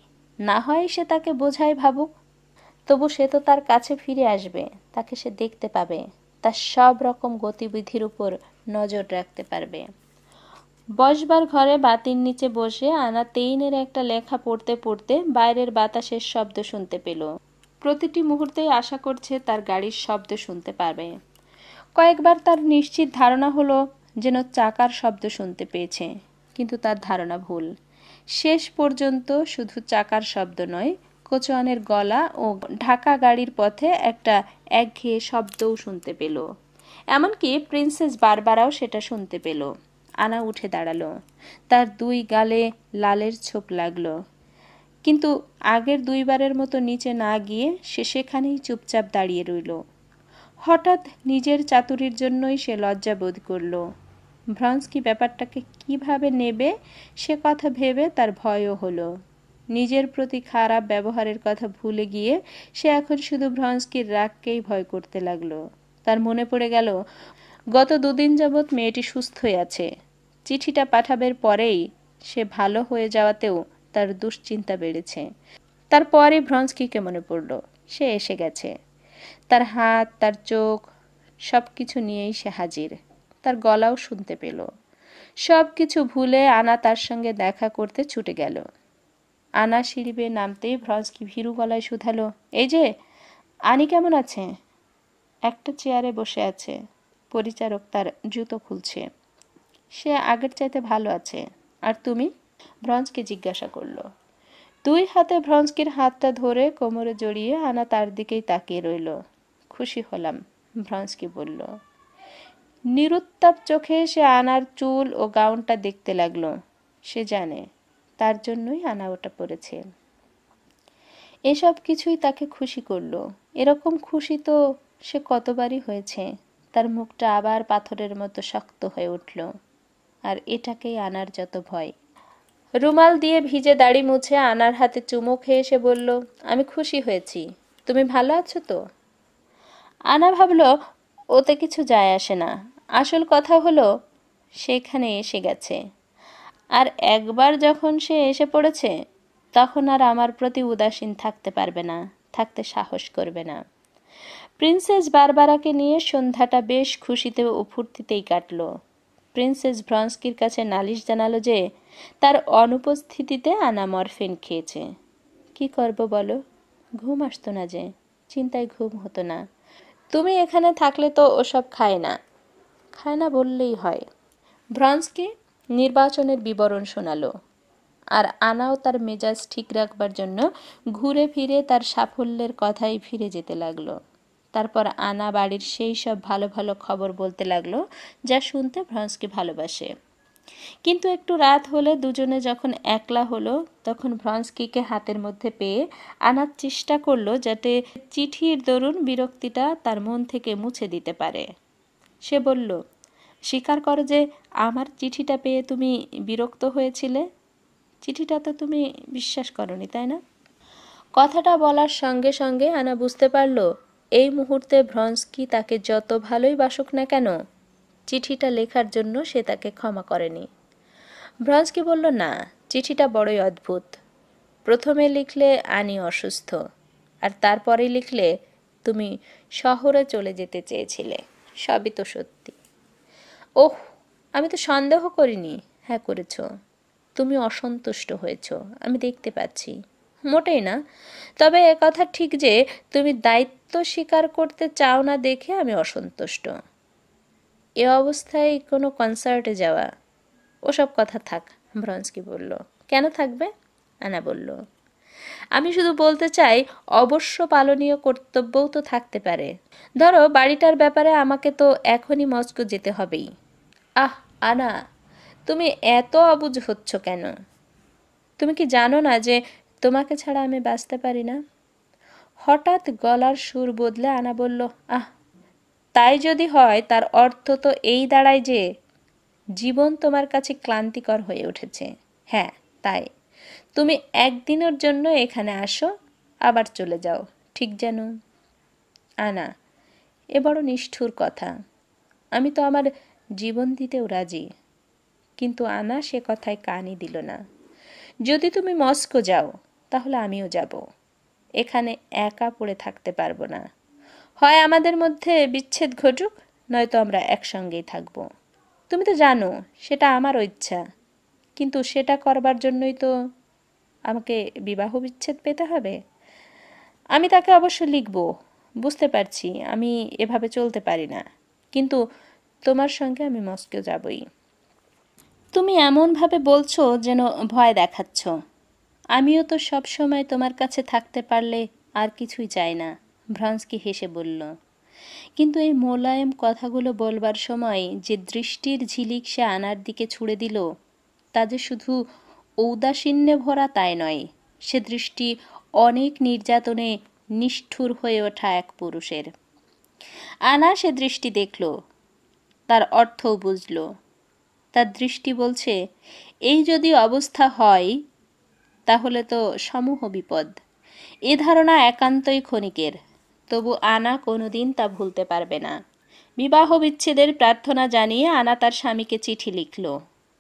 না হয় সে তাকে বোঝায় ভাবুক তবু সে তো তার কাছে ফিরে আসবে তাকে সে দেখতে পাবে তার সব রকম গতিবিধির উপর নজর রাখতে পারবে বসবার ঘরে বাতির নিচে বসে আনা তেইনের একটা লেখা পড়তে পড়তে বাইরের বাতাসের শব্দ শুনতে পেল প্রতিটি মুহূর্তেই আশা করছে তার গাড়ির শব্দ শুনতে পারবে কয়েকবার তার নিশ্চিত ধারণা হলো যেন চাকার শব্দ শুনতে পেয়েছে কিন্তু তার ধারণা ভুল শেষ পর্যন্ত শুধু চাকার শব্দ নয় কোচওয়ানের গলা ও ঢাকা গাড়ির পথে একটা একঘেয়ে শব্দও শুনতে পেল এমনকি প্রিন্সেস বারবারাও সেটা শুনতে পেল আনা উঠে দাঁড়ালো তার দুই গালে লালের ছোপ লাগলো কিন্তু আগের দুইবারের মতো নিচে না গিয়ে সে সেখানেই চুপচাপ দাঁড়িয়ে রইল হঠাৎ নিজের চাতুরির জন্যই সে লজ্জা বোধ করলো ভ্রন্সকি ব্যাপারটাকে কিভাবে নেবে সে কথা ভেবে তার ভয়ও হলো নিজের প্রতি খারাপ ব্যবহারের কথা ভুলে গিয়ে সে এখন শুধু ভ্রন্সকির রাগকেই ভয় করতে লাগলো তার মনে পড়ে গেল গত দুদিন যাবৎ মেয়েটি সুস্থই আছে চিঠিটা পাঠাবের পরেই সে ভালো হয়ে যাওয়াতেও তার দুশ্চিন্তা বেড়েছে তারপরে ভ্রন্সকিকে মনে পড়ল সে এসে গেছে তার হাত তার চোখ সব কিছু নিয়েই সে হাজির তার গলাও শুনতে পেল সব কিছু ভুলে আনা তার সঙ্গে দেখা করতে ছুটে গেল আনা সিঁড়ি বেয়ে নামতেই ভ্রন্সকি ভীরু গলায় শুধালো এই যে আনি কেমন আছে একটা চেয়ারে বসে আছে পরিচারক তার জুতো খুলছে সে আগের চাইতে ভালো আছে আর তুমি ভ্রঞ্জকে জিজ্ঞাসা করলো দুই হাতে ভ্রঞ্জকির হাতটা ধরে কোমরে জড়িয়ে আনা তার দিকেই তাকিয়ে রইল খুশি হলাম ভ্রঞ্জকি বলল নিরুত্তাপ চোখে সে আনার চুল ও গাউনটা দেখতে লাগলো সে জানে তার জন্যই আনা ওটা পড়েছে এসব কিছুই তাকে খুশি করলো এরকম খুশি তো সে কতবারই হয়েছে তার মুখটা আবার পাথরের মতো শক্ত হয়ে উঠল আর এটাকেই আনার যত ভয় রুমাল দিয়ে ভিজে দাড়ি মুছে আনার হাতে চুমো খেয়ে এসে বলল আমি খুশি হয়েছি তুমি ভালো আছো তো আনা ভাবল ওতে কিছু যায় আসে না আসল কথা হলো সেখানে এসে গেছে আর একবার যখন সে এসে পড়েছে তখন আর আমার প্রতি উদাসীন থাকতে পারবে না থাকতে সাহস করবে না প্রিন্সেস বারবারাকে নিয়ে সন্ধ্যাটা বেশ খুশিতে ও ফুর্তিতেই কাটল প্রিন্সেস ভ্রন্সকির কাছে নালিশ জানালো যে তার অনুপস্থিতিতে আনা মরফিন খেয়েছে কি করব বলো ঘুম আসতো না যে চিন্তায় ঘুম হতো না তুমি এখানে থাকলে তো ওসব খায় না খায় না বললেই হয় ভ্রান্সকে নির্বাচনের বিবরণ শোনালো আর আনাও তার মেজাজ ঠিক রাখবার জন্য ঘুরে ফিরে তার সাফল্যের কথাই ফিরে যেতে লাগলো তারপর আনা বাড়ির সেই সব ভালো ভালো খবর বলতে লাগলো যা শুনতে ভ্রান্সকে ভালোবাসে কিন্তু একটু রাত হলে দুজনে যখন একলা হলো তখন ভ্রন্সকিকে হাতের মধ্যে পেয়ে আনার চেষ্টা করলো যাতে চিঠির দরুন বিরক্তিটা তার মন থেকে মুছে দিতে পারে সে বলল স্বীকার করো যে আমার চিঠিটা পেয়ে তুমি বিরক্ত হয়েছিলে চিঠিটা তো তুমি বিশ্বাস করনি তাই না কথাটা বলার সঙ্গে সঙ্গে আনা বুঝতে পারল এই মুহূর্তে ভ্রন্সকি তাকে যত ভালোই বাসুক না কেন চিঠিটা লেখার জন্য সে তাকে ক্ষমা করেনি ভ্রন্সকি বলল না চিঠিটা বড়ই অদ্ভুত প্রথমে লিখলে আনি অসুস্থ আর তারপরে লিখলে তুমি শহরে চলে যেতে চেয়েছিলে সবই তো সত্যি ওহ আমি তো সন্দেহ করিনি হ্যাঁ করেছ তুমি অসন্তুষ্ট হয়েছ আমি দেখতে পাচ্ছি মোটেই না তবে কথা ঠিক যে তুমি দায়িত্ব স্বীকার করতে চাও না দেখে আমি অসন্তুষ্ট এ অবস্থায় কোনো কনসার্টে যাওয়া ওসব কথা থাক ব্রঞ্জকি বলল কেন থাকবে আনা বলল আমি শুধু বলতে চাই অবশ্য পালনীয় কর্তব্যও তো থাকতে পারে ধরো বাড়িটার ব্যাপারে আমাকে তো এখনই মস্কো যেতে হবেই আহ আনা তুমি এত অবুজ হচ্ছ কেন তুমি কি জানো না যে তোমাকে ছাড়া আমি বাঁচতে পারি না হঠাৎ গলার সুর বদলে আনা বলল আহ তাই যদি হয় তার অর্থ তো এই দাঁড়ায় যে জীবন তোমার কাছে ক্লান্তিকর হয়ে উঠেছে হ্যাঁ তাই তুমি একদিনের জন্য এখানে আসো আবার চলে যাও ঠিক যেন আনা এ বড় নিষ্ঠুর কথা আমি তো আমার জীবন দিতেও রাজি কিন্তু আনা সে কথায় কানই দিল না যদি তুমি মস্কো যাও তাহলে আমিও যাব এখানে একা পড়ে থাকতে পারবো না হয় আমাদের মধ্যে বিচ্ছেদ ঘটুক নয়তো আমরা একসঙ্গেই থাকব তুমি তো জানো সেটা আমারও ইচ্ছা কিন্তু সেটা করবার জন্যই তো আমাকে বিবাহ বিচ্ছেদ পেতে হবে আমি তাকে অবশ্য লিখব বুঝতে পারছি আমি এভাবে চলতে পারি না কিন্তু তোমার সঙ্গে আমি মস্কে যাবই তুমি এমনভাবে বলছো যেন ভয় দেখাচ্ছ আমিও তো সব সময় তোমার কাছে থাকতে পারলে আর কিছুই চাই না ভ্রান্সকি হেসে বলল কিন্তু এই মোলায়েম কথাগুলো বলবার সময় যে দৃষ্টির ঝিলিক সে আনার দিকে ছুড়ে দিল তা যে শুধু ঔদাসীন্যে ভরা তাই নয় সে দৃষ্টি অনেক নির্যাতনে নিষ্ঠুর হয়ে ওঠা এক পুরুষের আনা সে দৃষ্টি দেখল তার অর্থও বুঝল তার দৃষ্টি বলছে এই যদি অবস্থা হয় তাহলে তো সমূহ বিপদ এ ধারণা একান্তই ক্ষণিকের তবু আনা কোনোদিন তা ভুলতে পারবে না বিবাহ বিচ্ছেদের প্রার্থনা জানিয়ে আনা তার স্বামীকে চিঠি লিখল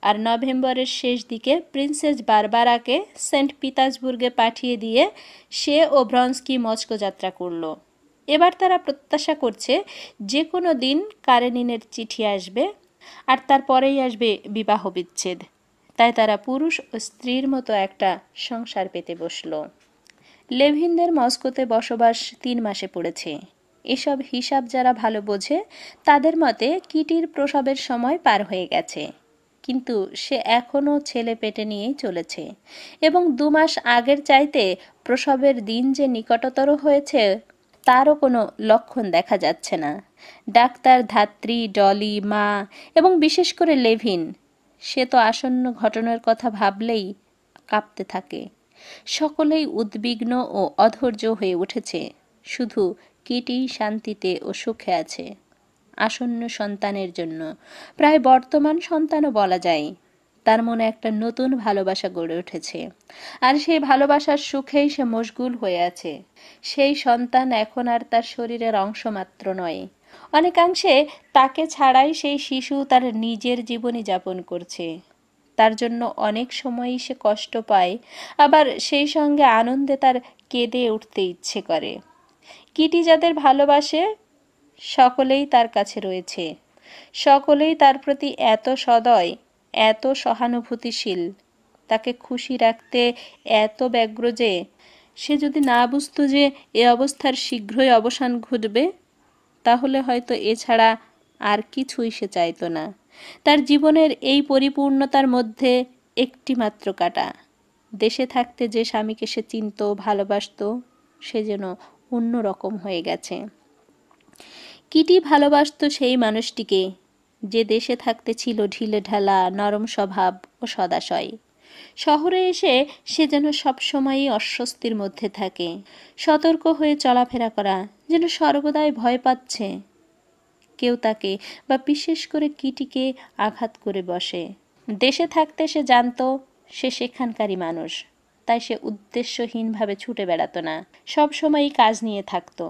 আর নভেম্বরের শেষ দিকে প্রিন্সেস বারবারাকে সেন্ট পিতাসবুর্গে পাঠিয়ে দিয়ে সে ও ভ্রন্সকি মস্কো যাত্রা করল এবার তারা প্রত্যাশা করছে যে কোনো দিন কারেনিনের চিঠি আসবে আর তারপরেই আসবে বিবাহ বিচ্ছেদ তাই তারা পুরুষ ও স্ত্রীর মতো একটা সংসার পেতে বসল লেভিনদের মস্কোতে বসবাস তিন মাসে পড়েছে এসব হিসাব যারা ভালো বোঝে তাদের মতে কিটির প্রসবের সময় পার হয়ে গেছে কিন্তু সে এখনও ছেলে পেটে নিয়েই চলেছে এবং দু মাস আগের চাইতে প্রসবের দিন যে নিকটতর হয়েছে তারও কোনো লক্ষণ দেখা যাচ্ছে না ডাক্তার ধাত্রী ডলি মা এবং বিশেষ করে লেভিন সে তো আসন্ন ঘটনার কথা ভাবলেই কাঁপতে থাকে সকলেই উদ্বিগ্ন ও অধৈর্য হয়ে উঠেছে শুধু কিটি শান্তিতে ও সুখে আছে আসন্ন সন্তানের জন্য প্রায় বর্তমান সন্তানও বলা যায় তার মনে একটা নতুন ভালোবাসা গড়ে উঠেছে আর সেই ভালোবাসার সুখেই সে মশগুল হয়ে আছে সেই সন্তান এখন আর তার শরীরের অংশ মাত্র নয় অনেকাংশে তাকে ছাড়াই সেই শিশু তার নিজের জীবনী যাপন করছে তার জন্য অনেক সময়ই সে কষ্ট পায় আবার সেই সঙ্গে আনন্দে তার কেঁদে উঠতে ইচ্ছে করে কিটি যাদের ভালোবাসে সকলেই তার কাছে রয়েছে সকলেই তার প্রতি এত সদয় এত সহানুভূতিশীল তাকে খুশি রাখতে এত ব্যগ্র যে সে যদি না বুঝত যে এ অবস্থার শীঘ্রই অবসান ঘটবে তাহলে হয়তো এছাড়া আর কিছুই সে চাইত না তার জীবনের এই পরিপূর্ণতার মধ্যে একটি মাত্র কাটা দেশে থাকতে যে স্বামীকে সে চিনত ভালোবাসত সে যেন অন্য রকম হয়ে গেছে কিটি ভালোবাসত সেই মানুষটিকে যে দেশে থাকতে ছিল ঢিলে ঢালা নরম স্বভাব ও সদাশয় শহরে এসে সে যেন সবসময়ই অস্বস্তির মধ্যে থাকে সতর্ক হয়ে চলাফেরা করা যেন সর্বদাই ভয় পাচ্ছে কেউ তাকে বা বিশেষ করে কিটিকে আঘাত করে বসে দেশে থাকতে সে জানত সে সেখানকারই মানুষ তাই সে উদ্দেশ্যহীনভাবে ছুটে বেড়াতো না সবসময়ই কাজ নিয়ে থাকতো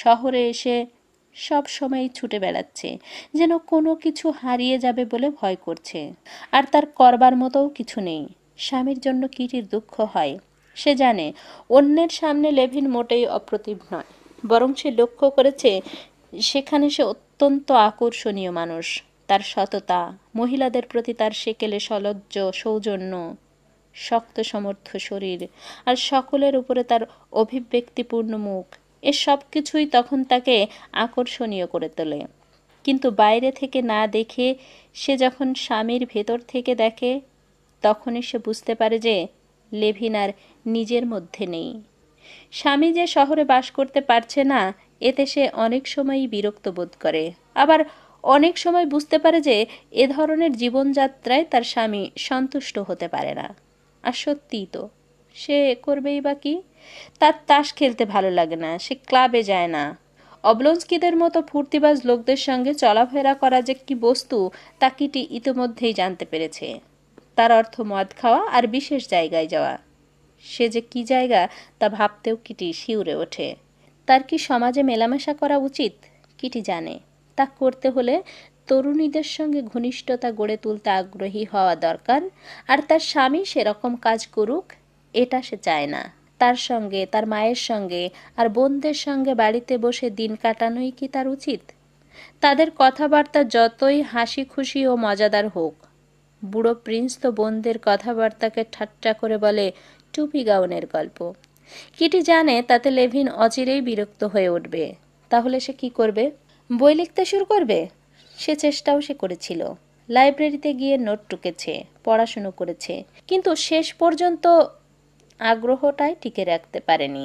শহরে এসে সব সময় ছুটে বেড়াচ্ছে যেন কোনো কিছু হারিয়ে যাবে বলে ভয় করছে আর তার করবার মতোও কিছু নেই স্বামীর জন্য কিটির দুঃখ হয় সে জানে অন্যের সামনে লেভিন মোটেই অপ্রতিভ নয় বরং সে লক্ষ্য করেছে সেখানে সে অত্যন্ত আকর্ষণীয় মানুষ তার সততা মহিলাদের প্রতি তার সেকেলে সলজ্জ সৌজন্য শক্ত সমর্থ শরীর আর সকলের উপরে তার অভিব্যক্তিপূর্ণ মুখ এ সব কিছুই তখন তাকে আকর্ষণীয় করে তোলে কিন্তু বাইরে থেকে না দেখে সে যখন স্বামীর ভেতর থেকে দেখে তখনই সে বুঝতে পারে যে লেভিনার নিজের মধ্যে নেই স্বামী যে শহরে বাস করতে পারছে না এতে সে অনেক সময়ই বিরক্ত বোধ করে আবার অনেক সময় বুঝতে পারে যে এ ধরনের জীবনযাত্রায় তার স্বামী সন্তুষ্ট হতে পারে না আর সত্যিই তো সে করবেই বা কি তার তাস খেলতে ভালো লাগে না সে ক্লাবে যায় না অবলন্সকিদের মতো ফুর্তিবাজ লোকদের সঙ্গে চলাফেরা করা যে কি বস্তু তা কিটি ইতিমধ্যেই জানতে পেরেছে তার অর্থ মদ খাওয়া আর বিশেষ জায়গায় যাওয়া সে যে কি জায়গা তা ভাবতেও কিটি শিউরে ওঠে তার কি সমাজে মেলামেশা করা উচিত কিটি জানে তা করতে হলে তরুণীদের সঙ্গে ঘনিষ্ঠতা গড়ে তুলতে আগ্রহী হওয়া দরকার আর তার স্বামী সেরকম কাজ করুক এটা সে চায় না তার সঙ্গে তার মায়ের সঙ্গে আর বোনদের সঙ্গে বাড়িতে বসে দিন কাটানোই কি তার উচিত তাদের কথাবার্তা যতই হাসি খুশি ও মজাদার হোক বুড়ো প্রিন্স তো বোনদের কথাবার্তাকে ঠাট্টা করে বলে টুপি গাউনের গল্প কিটি জানে তাতে লেভিন অচিরেই বিরক্ত হয়ে উঠবে তাহলে সে কি করবে বই লিখতে শুরু করবে সে চেষ্টাও সে করেছিল লাইব্রেরিতে গিয়ে নোট টুকেছে পড়াশুনো করেছে কিন্তু শেষ পর্যন্ত আগ্রহটাই টিকে রাখতে পারেনি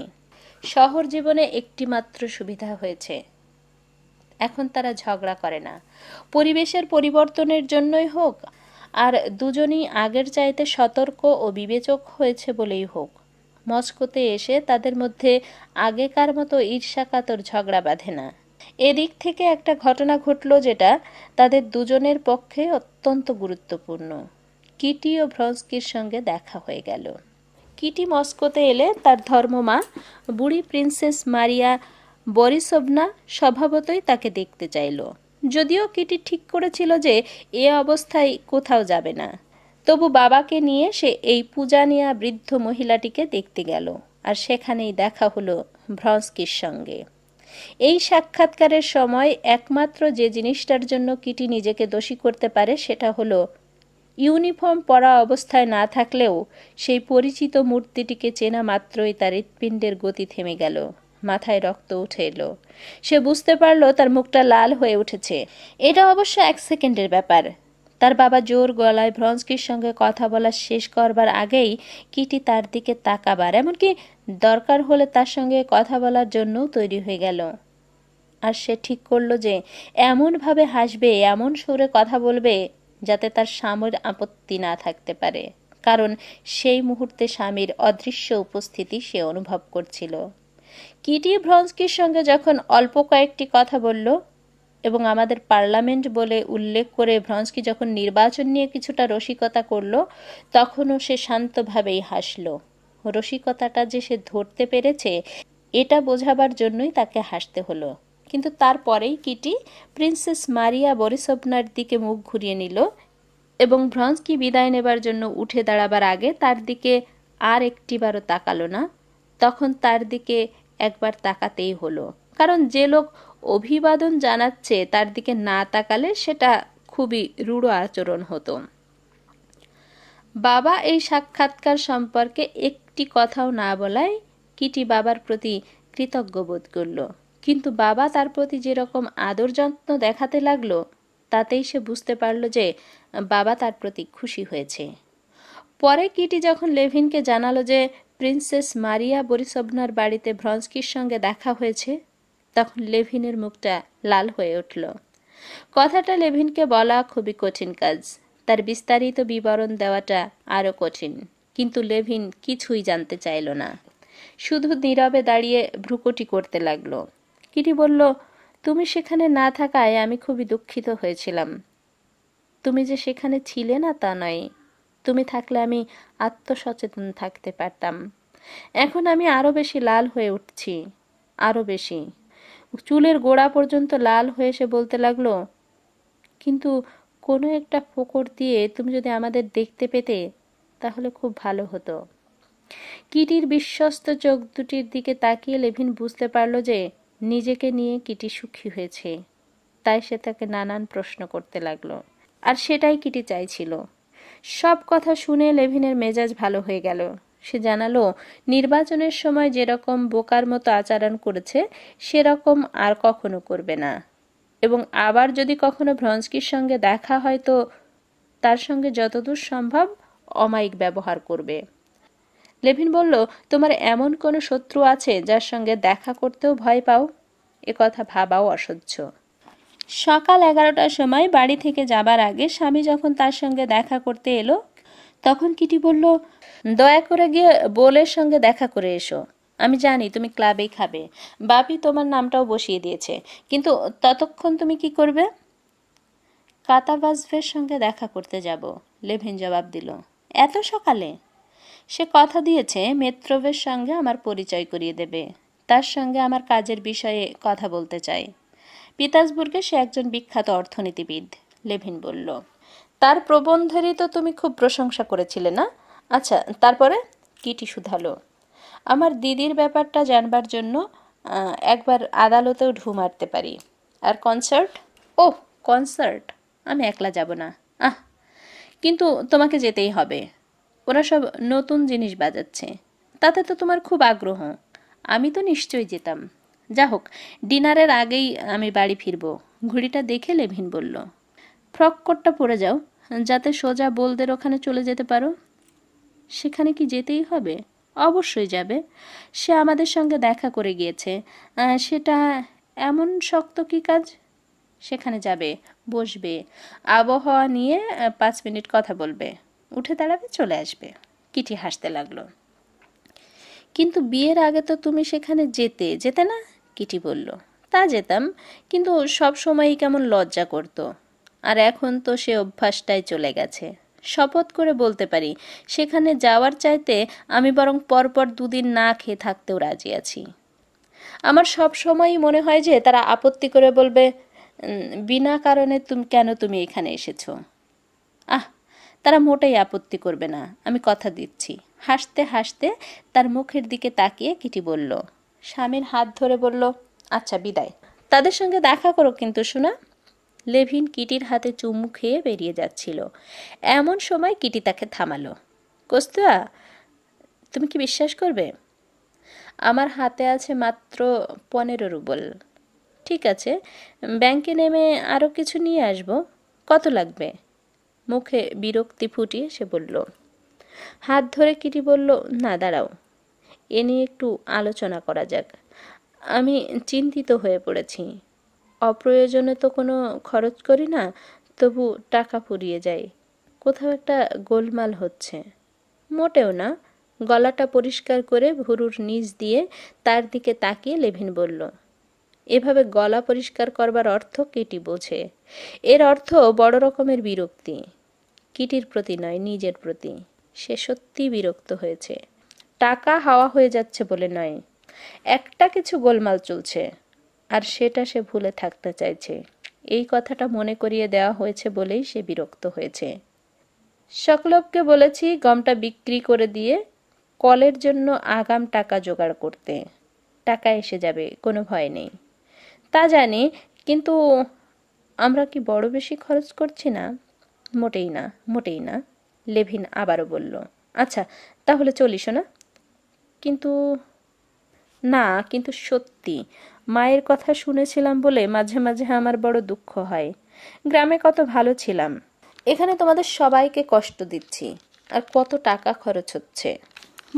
শহর জীবনে একটিমাত্র সুবিধা হয়েছে এখন তারা ঝগড়া করে না পরিবেশের পরিবর্তনের জন্যই হোক আর দুজনই আগের চাইতে সতর্ক ও বিবেচক হয়েছে বলেই হোক মস্কোতে এসে তাদের মধ্যে আগেকার মতো ঈর্ষাকাতর ঝগড়া বাঁধে না এদিক থেকে একটা ঘটনা ঘটল যেটা তাদের দুজনের পক্ষে অত্যন্ত গুরুত্বপূর্ণ কিটি ও ভ্রস্কির সঙ্গে দেখা হয়ে গেল কিটি মস্কোতে এলে তার ধর্মমা বুড়ি প্রিন্সেস মারিয়া বরিসবনা স্বভাবতই তাকে দেখতে চাইল যদিও কিটি ঠিক করেছিল যে এ অবস্থায় কোথাও যাবে না তবু বাবাকে নিয়ে সে এই পূজানিয়া বৃদ্ধ মহিলাটিকে দেখতে গেল আর সেখানেই দেখা হলো ভ্রস্কির সঙ্গে এই সাক্ষাৎকারের সময় একমাত্র যে জিনিসটার জন্য কিটি নিজেকে দোষী করতে পারে সেটা হলো ইউনিফর্ম পরা অবস্থায় না থাকলেও সেই পরিচিত মূর্তিটিকে চেনা মাত্রই তার হৃৎপিণ্ডের গতি থেমে গেল মাথায় রক্ত উঠে এলো সে বুঝতে পারল তার মুখটা লাল হয়ে উঠেছে এটা অবশ্য এক সেকেন্ডের ব্যাপার তার বাবা জোর গলায় ভ্রঞ্জকির সঙ্গে কথা বলা শেষ করবার আগেই কিটি তার দিকে তাকাবার এমনকি দরকার হলে তার সঙ্গে কথা বলার জন্য তৈরি হয়ে গেল আর সে ঠিক করলো যে এমনভাবে হাসবে এমন সুরে কথা বলবে যাতে তার স্বামীর আপত্তি না থাকতে পারে কারণ সেই মুহূর্তে স্বামীর অদৃশ্য উপস্থিতি সে অনুভব করছিল কিটি ভ্রন্সকির সঙ্গে যখন অল্প কয়েকটি কথা বলল এবং আমাদের পার্লামেন্ট বলে উল্লেখ করে ভ্রন্সকি যখন নির্বাচন নিয়ে কিছুটা রসিকতা করল তখনও সে শান্তভাবেই হাসল রসিকতাটা যে সে ধরতে পেরেছে এটা বোঝাবার জন্যই তাকে হাসতে হলো কিন্তু তারপরেই কিটি প্রিন্সেস মারিয়া বরিসভনার দিকে মুখ ঘুরিয়ে নিল এবং কি বিদায় নেবার জন্য উঠে দাঁড়াবার আগে তার দিকে আর একটিবারও তাকালো না তখন তার দিকে একবার তাকাতেই হলো কারণ যে লোক অভিবাদন জানাচ্ছে তার দিকে না তাকালে সেটা খুবই রূঢ় আচরণ হতো বাবা এই সাক্ষাৎকার সম্পর্কে একটি কথাও না বলায় কিটি বাবার প্রতি কৃতজ্ঞ বোধ করলো কিন্তু বাবা তার প্রতি যেরকম আদর যত্ন দেখাতে লাগলো তাতেই সে বুঝতে পারল যে বাবা তার প্রতি খুশি হয়েছে পরে কিটি যখন লেভিনকে জানালো যে প্রিন্সেস মারিয়া বরিসবনার বাড়িতে ভ্রন্সকির সঙ্গে দেখা হয়েছে তখন লেভিনের মুখটা লাল হয়ে উঠল কথাটা লেভিনকে বলা খুবই কঠিন কাজ তার বিস্তারিত বিবরণ দেওয়াটা আরও কঠিন কিন্তু লেভিন কিছুই জানতে চাইল না শুধু নীরবে দাঁড়িয়ে ভ্রুকটি করতে লাগলো কিটি বলল তুমি সেখানে না থাকায় আমি খুবই দুঃখিত হয়েছিলাম তুমি যে সেখানে ছিলে না তা নয় তুমি থাকলে আমি আত্মসচেতন থাকতে পারতাম এখন আমি আরও বেশি লাল হয়ে উঠছি আরও বেশি চুলের গোড়া পর্যন্ত লাল হয়ে সে বলতে লাগলো কিন্তু কোনো একটা ফোকর দিয়ে তুমি যদি আমাদের দেখতে পেতে তাহলে খুব ভালো হতো কিটির বিশ্বস্ত চোখ দুটির দিকে তাকিয়ে লেভিন বুঝতে পারল যে নিজেকে নিয়ে কিটি সুখী হয়েছে তাই সে তাকে নানান প্রশ্ন করতে লাগলো আর সেটাই কিটি চাইছিল সব কথা শুনে লেভিনের মেজাজ ভালো হয়ে গেল সে জানালো নির্বাচনের সময় যেরকম বোকার মতো আচরণ করেছে সেরকম আর কখনো করবে না এবং আবার যদি কখনো ভ্রঞ্জকির সঙ্গে দেখা হয় তো তার সঙ্গে যতদূর সম্ভব অমায়িক ব্যবহার করবে লেভিন বলল তোমার এমন কোনো শত্রু আছে যার সঙ্গে দেখা করতেও ভয় পাও এ কথা ভাবাও অসহ্য সকাল এগারোটার সময় বাড়ি থেকে যাবার আগে স্বামী যখন তার সঙ্গে দেখা করতে এলো তখন কিটি বলল দয়া করে গিয়ে বোলের সঙ্গে দেখা করে এসো আমি জানি তুমি ক্লাবেই খাবে বাপি তোমার নামটাও বসিয়ে দিয়েছে কিন্তু ততক্ষণ তুমি কি করবে কাতাবাজভের সঙ্গে দেখা করতে যাব লেভিন জবাব দিল এত সকালে সে কথা দিয়েছে মেত্রবের সঙ্গে আমার পরিচয় করিয়ে দেবে তার সঙ্গে আমার কাজের বিষয়ে কথা বলতে চাই পিতাসবুর্গে সে একজন বিখ্যাত অর্থনীতিবিদ লেভিন বলল তার প্রবন্ধেরই তো তুমি খুব প্রশংসা করেছিলে না আচ্ছা তারপরে কিটি শুধালো আমার দিদির ব্যাপারটা জানবার জন্য একবার আদালতেও ঢু মারতে পারি আর কনসার্ট ও কনসার্ট আমি একলা যাব না আহ কিন্তু তোমাকে যেতেই হবে ওরা সব নতুন জিনিস বাজাচ্ছে তাতে তো তোমার খুব আগ্রহ আমি তো নিশ্চয়ই যেতাম যা হোক ডিনারের আগেই আমি বাড়ি ফিরব ঘুড়িটা দেখে লেভিন বলল ফ্রক কোটটা পরে যাও যাতে সোজা বোলদের ওখানে চলে যেতে পারো সেখানে কি যেতেই হবে অবশ্যই যাবে সে আমাদের সঙ্গে দেখা করে গিয়েছে সেটা এমন শক্ত কি কাজ সেখানে যাবে বসবে আবহাওয়া নিয়ে পাঁচ মিনিট কথা বলবে উঠে দাঁড়াবে চলে আসবে কিটি হাসতে লাগলো কিন্তু বিয়ের আগে তো তুমি সেখানে যেতে যেতে না কিটি বলল তা যেতাম কিন্তু সব সময়ই কেমন লজ্জা করতো আর এখন তো সে অভ্যাসটাই চলে গেছে শপথ করে বলতে পারি সেখানে যাওয়ার চাইতে আমি বরং পরপর দুদিন না খেয়ে থাকতেও রাজি আছি আমার সব সময়ই মনে হয় যে তারা আপত্তি করে বলবে বিনা কারণে তুমি কেন তুমি এখানে এসেছো আহ তারা মোটেই আপত্তি করবে না আমি কথা দিচ্ছি হাসতে হাসতে তার মুখের দিকে তাকিয়ে কিটি বলল স্বামীর হাত ধরে বলল আচ্ছা বিদায় তাদের সঙ্গে দেখা করো কিন্তু শোনা লেভিন কিটির হাতে চুমু খেয়ে বেরিয়ে যাচ্ছিল এমন সময় কিটি তাকে থামালো কস্তুয়া তুমি কি বিশ্বাস করবে আমার হাতে আছে মাত্র পনেরো রুবল ঠিক আছে ব্যাংকে নেমে আরও কিছু নিয়ে আসবো কত লাগবে মুখে বিরক্তি ফুটিয়ে সে বলল হাত ধরে কিটি বলল না দাঁড়াও এ নিয়ে একটু আলোচনা করা যাক আমি চিন্তিত হয়ে পড়েছি অপ্রয়োজনে তো কোনো খরচ করি না তবু টাকা ফুরিয়ে যায় কোথাও একটা গোলমাল হচ্ছে মোটেও না গলাটা পরিষ্কার করে ভুরুর নিচ দিয়ে তার দিকে তাকিয়ে লেভিন বলল এভাবে গলা পরিষ্কার করবার অর্থ কেটি বোঝে এর অর্থ বড় রকমের বিরক্তি কিটির প্রতি নয় নিজের প্রতি সে সত্যি বিরক্ত হয়েছে টাকা হাওয়া হয়ে যাচ্ছে বলে নয় একটা কিছু গোলমাল চলছে আর সেটা সে ভুলে থাকতে চাইছে এই কথাটা মনে করিয়ে দেওয়া হয়েছে বলেই সে বিরক্ত হয়েছে সকলবকে বলেছি গমটা বিক্রি করে দিয়ে কলের জন্য আগাম টাকা জোগাড় করতে টাকা এসে যাবে কোনো ভয় নেই তা জানি কিন্তু আমরা কি বড় বেশি খরচ করছি না মোটেই না মোটেই না লেভিন আবারও বলল আচ্ছা তাহলে চলিস না কিন্তু না কিন্তু সত্যি মায়ের কথা শুনেছিলাম বলে মাঝে মাঝে আমার বড় দুঃখ হয় গ্রামে কত ভালো ছিলাম এখানে তোমাদের সবাইকে কষ্ট দিচ্ছি আর কত টাকা খরচ হচ্ছে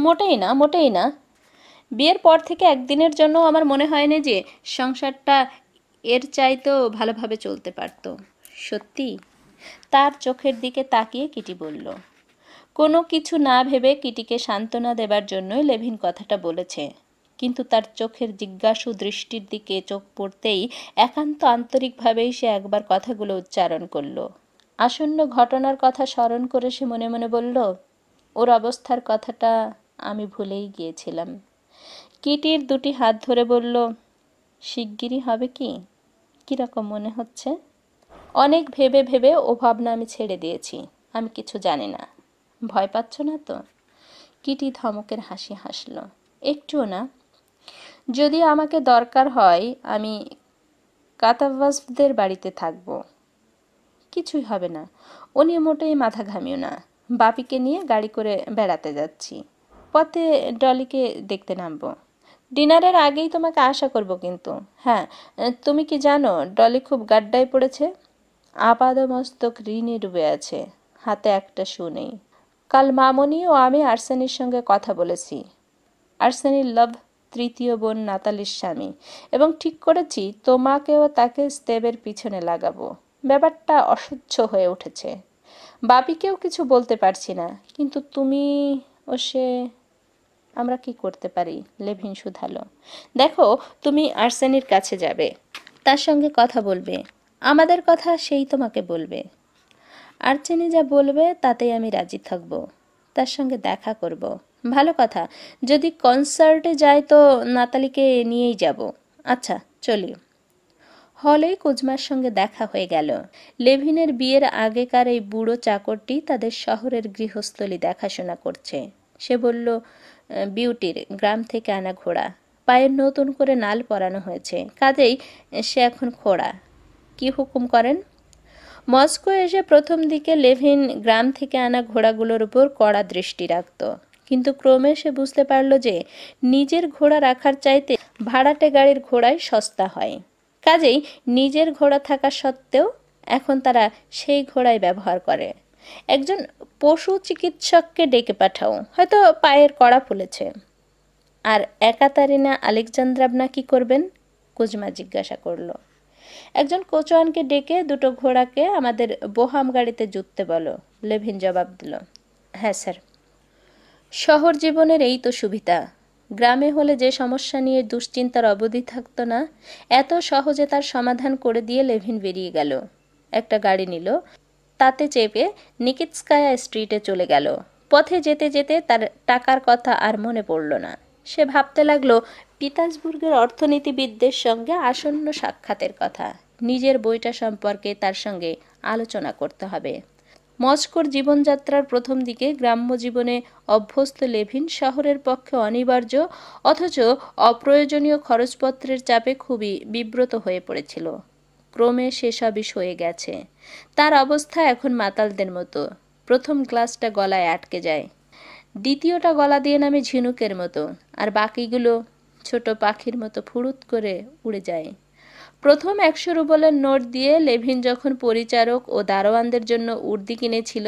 মোটেই না মোটেই না বিয়ের পর থেকে একদিনের জন্য আমার মনে হয় না যে সংসারটা এর চাইতেও ভালোভাবে চলতে পারত সত্যি তার চোখের দিকে তাকিয়ে কিটি বলল কোনো কিছু না ভেবে কিটিকে সান্ত্বনা দেবার জন্যই লেভিন কথাটা বলেছে কিন্তু তার চোখের জিজ্ঞাসু দৃষ্টির দিকে চোখ পড়তেই একান্ত আন্তরিকভাবেই সে একবার কথাগুলো উচ্চারণ করল আসন্ন ঘটনার কথা স্মরণ করে সে মনে মনে বলল ওর অবস্থার কথাটা আমি ভুলেই গিয়েছিলাম কিটির দুটি হাত ধরে বলল শিগগিরই হবে কি কীরকম মনে হচ্ছে অনেক ভেবে ভেবে ও ভাবনা আমি ছেড়ে দিয়েছি আমি কিছু জানি না ভয় পাচ্ছ না তো কিটি ধমকের হাসি হাসল একটুও না যদি আমাকে দরকার হয় আমি কাতাবাসদের বাড়িতে থাকব কিছুই হবে না ও নিয়ে মোটেই মাথা ঘামিও না বাপিকে নিয়ে গাড়ি করে বেড়াতে যাচ্ছি পথে ডলিকে দেখতে নামবো ডিনারের আগেই তোমাকে আশা করব কিন্তু হ্যাঁ তুমি কি জানো ডলি খুব গাড্ডায় পড়েছে আপাদমস্তক ঋণে ডুবে আছে হাতে একটা শু নেই কাল মামনি ও আমি আর্সেনির সঙ্গে কথা বলেছি আর্সেনির লাভ তৃতীয় বোন নাতালির স্বামী এবং ঠিক করেছি তোমাকেও তাকে স্তেবের পিছনে লাগাবো ব্যাপারটা অসহ্য হয়ে উঠেছে বাপিকেও কিছু বলতে পারছি না কিন্তু তুমি ও সে আমরা কি করতে পারি লেভিন শুধালো দেখো তুমি আর্সেনির কাছে যাবে তার সঙ্গে কথা বলবে আমাদের কথা সেই তোমাকে বলবে আর চিনি যা বলবে তাতেই আমি রাজি থাকব তার সঙ্গে দেখা করব ভালো কথা যদি কনসার্টে যাই তো নাতালিকে নিয়েই যাব আচ্ছা চলি হলে কুজমার সঙ্গে দেখা হয়ে গেল লেভিনের বিয়ের আগেকার এই বুড়ো চাকরটি তাদের শহরের গৃহস্থলী দেখাশোনা করছে সে বলল বিউটির গ্রাম থেকে আনা ঘোড়া পায়ের নতুন করে নাল পরানো হয়েছে কাজেই সে এখন খোড়া কি হুকুম করেন মস্কো এসে প্রথম দিকে লেভিন গ্রাম থেকে আনা ঘোড়াগুলোর উপর কড়া দৃষ্টি রাখত কিন্তু ক্রমে সে বুঝতে পারল যে নিজের ঘোড়া রাখার চাইতে ভাড়াটে গাড়ির ঘোড়ায় সস্তা হয় কাজেই নিজের ঘোড়া থাকা সত্ত্বেও এখন তারা সেই ঘোড়াই ব্যবহার করে একজন পশু চিকিৎসককে ডেকে পাঠাও হয়তো পায়ের কড়া ফুলেছে আর একাতারিনা আলেকজান্দ্রাবনা কি করবেন কুজমা জিজ্ঞাসা করলো একজন কোচওয়ানকে ডেকে দুটো ঘোড়াকে আমাদের বোহাম গাড়িতে জুততে বলো লেভিন জবাব দিল হ্যাঁ স্যার শহর জীবনের এই তো সুবিধা গ্রামে হলে যে সমস্যা নিয়ে দুশ্চিন্তার অবধি থাকতো না এত সহজে তার সমাধান করে দিয়ে লেভিন বেরিয়ে গেল একটা গাড়ি নিল তাতে চেপে নিকিৎস্কায়া স্ট্রিটে চলে গেল পথে যেতে যেতে তার টাকার কথা আর মনে পড়ল না সে ভাবতে লাগলো পিতাসবুর্গের অর্থনীতিবিদদের সঙ্গে আসন্ন সাক্ষাতের কথা নিজের বইটা সম্পর্কে তার সঙ্গে আলোচনা করতে হবে মস্কোর জীবনযাত্রার প্রথম দিকে গ্রাম্য জীবনে অভ্যস্ত লেভিন শহরের পক্ষে অনিবার্য অথচ অপ্রয়োজনীয় খরচপত্রের চাপে খুবই বিব্রত হয়ে পড়েছিল ক্রমে সেসবই সয়ে গেছে তার অবস্থা এখন মাতালদের মতো প্রথম গ্লাসটা গলায় আটকে যায় দ্বিতীয়টা গলা দিয়ে নামে ঝিনুকের মতো আর বাকিগুলো ছোট পাখির মতো ফুরুত করে উড়ে যায় প্রথম একশো রুবলের নোট দিয়ে লেভিন যখন পরিচারক ও দারোয়ানদের জন্য উর্দি কিনেছিল